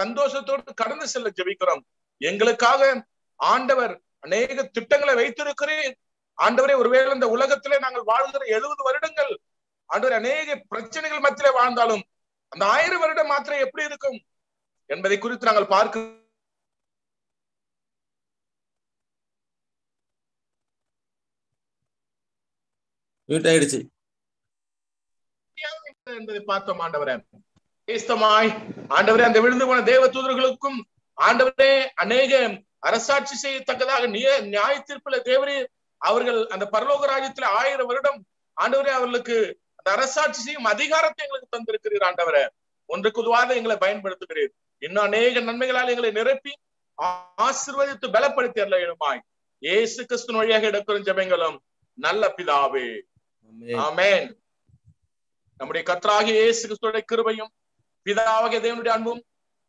சந்தோஷத்தோடு கடந்து செல்ல ஜபிக்கிறோம் எங்களுக்காக ஆண்டவர் அநேக திட்டங்களை வைத்திருக்கிறேன் ஆண்டவரே ஒருவேளை இந்த உலகத்திலே நாங்கள் வாழ்கிற எழுபது வருடங்கள் ஆண்டவர் அநேக பிரச்சனைகள் மத்தியிலே வாழ்ந்தாலும் அந்த ஆயிரம் வருடம் மாத்திரை எப்படி இருக்கும் என்பதை குறித்து நாங்கள் பார்க்க ஆயிடுச்சு என்பதை பார்த்தோம் ஆண்டவரே ஆண்டவரே அந்த விழுந்து போன தேவ தூதர்களுக்கும் ஆண்டவரே அநேக அரசாட்சி செய்யத்தக்கதாக நிய நியாய தீர்ப்புல தேவரே அவர்கள் அந்த பரலோக ராஜ்யத்துல ஆயிரம் வருடம் ஆண்டவரே அவர்களுக்கு அந்த அரசாட்சி செய்யும் அதிகாரத்தை எங்களுக்கு தந்திருக்கிறீர் ஆண்டவரை ஒன்றுக்கு உதவாத எங்களை பயன்படுத்துகிறீர் இன்னும் அநேக நன்மைகளால் எங்களை நிரப்பி ஆசிர்வதித்து பலப்படுத்தி அல்ல எழுமாய் ஏசு கிறிஸ்து வழியாக எடுக்கிற ஜபங்களும் நல்ல பிதாவே ஆமேன் நம்முடைய கத்தராகி இயேசு கிறிஸ்துடைய கிருபையும் பிதாவாக தேவனுடைய அன்பும்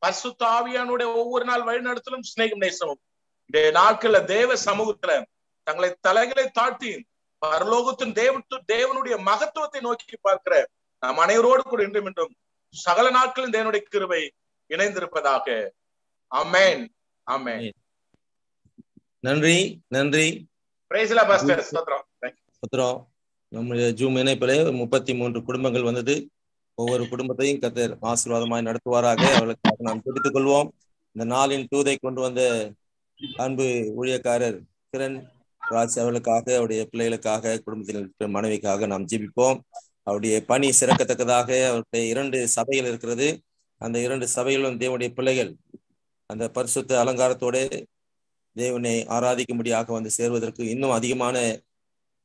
பசுத்தாவியானுடைய ஒவ்வொரு நாள் வழிநடத்தலும் சிநேகம் நேசமும் இன்றைய நாட்கள்ல தேவ சமூகத்துல தங்களை தலைகளை தாழ்த்தி பரலோகத்தின் தேவ தேவனுடைய மகத்துவத்தை நோக்கி பார்க்கிற நாம் அனைவரோடு கூட இன்றும் இன்றும் சகல நாட்களும் தேவனுடைய கிருவை இணைந்திருப்பதாக அமேன் அமேன் நன்றி நன்றி சோத்ரம் நம்முடைய ஜூம் இணைப்பிலே முப்பத்தி மூன்று குடும்பங்கள் வந்தது ஒவ்வொரு குடும்பத்தையும் கத்தர் ஆசீர்வாதமாய் நடத்துவாராக அவர்களுக்கு நாம் பிடித்துக் கொள்வோம் இந்த நாளின் தூதை கொண்டு வந்த அன்பு ஊழியக்காரர் கிரண் ராஜ் அவர்களுக்காக அவருடைய பிள்ளைகளுக்காக குடும்பத்தில் இருக்கிற மனைவிக்காக நாம் ஜீபிப்போம் அவருடைய பணி சிறக்கத்தக்கதாக அவருடைய இரண்டு சபைகள் இருக்கிறது அந்த இரண்டு சபைகளும் தேவனுடைய பிள்ளைகள் அந்த பரிசுத்த அலங்காரத்தோடு தேவனை ஆராதிக்கும்படியாக வந்து சேர்வதற்கு இன்னும் அதிகமான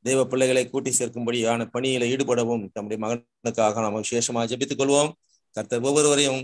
தெய்வ பிள்ளைகளை கூட்டி சேர்க்கும்படியான பணியில ஈடுபடவும் நம்முடைய மகனுக்காக நாம் விசேஷமாக ஜபித்துக் கொள்வோம் கர்த்தர் ஒவ்வொருவரையும்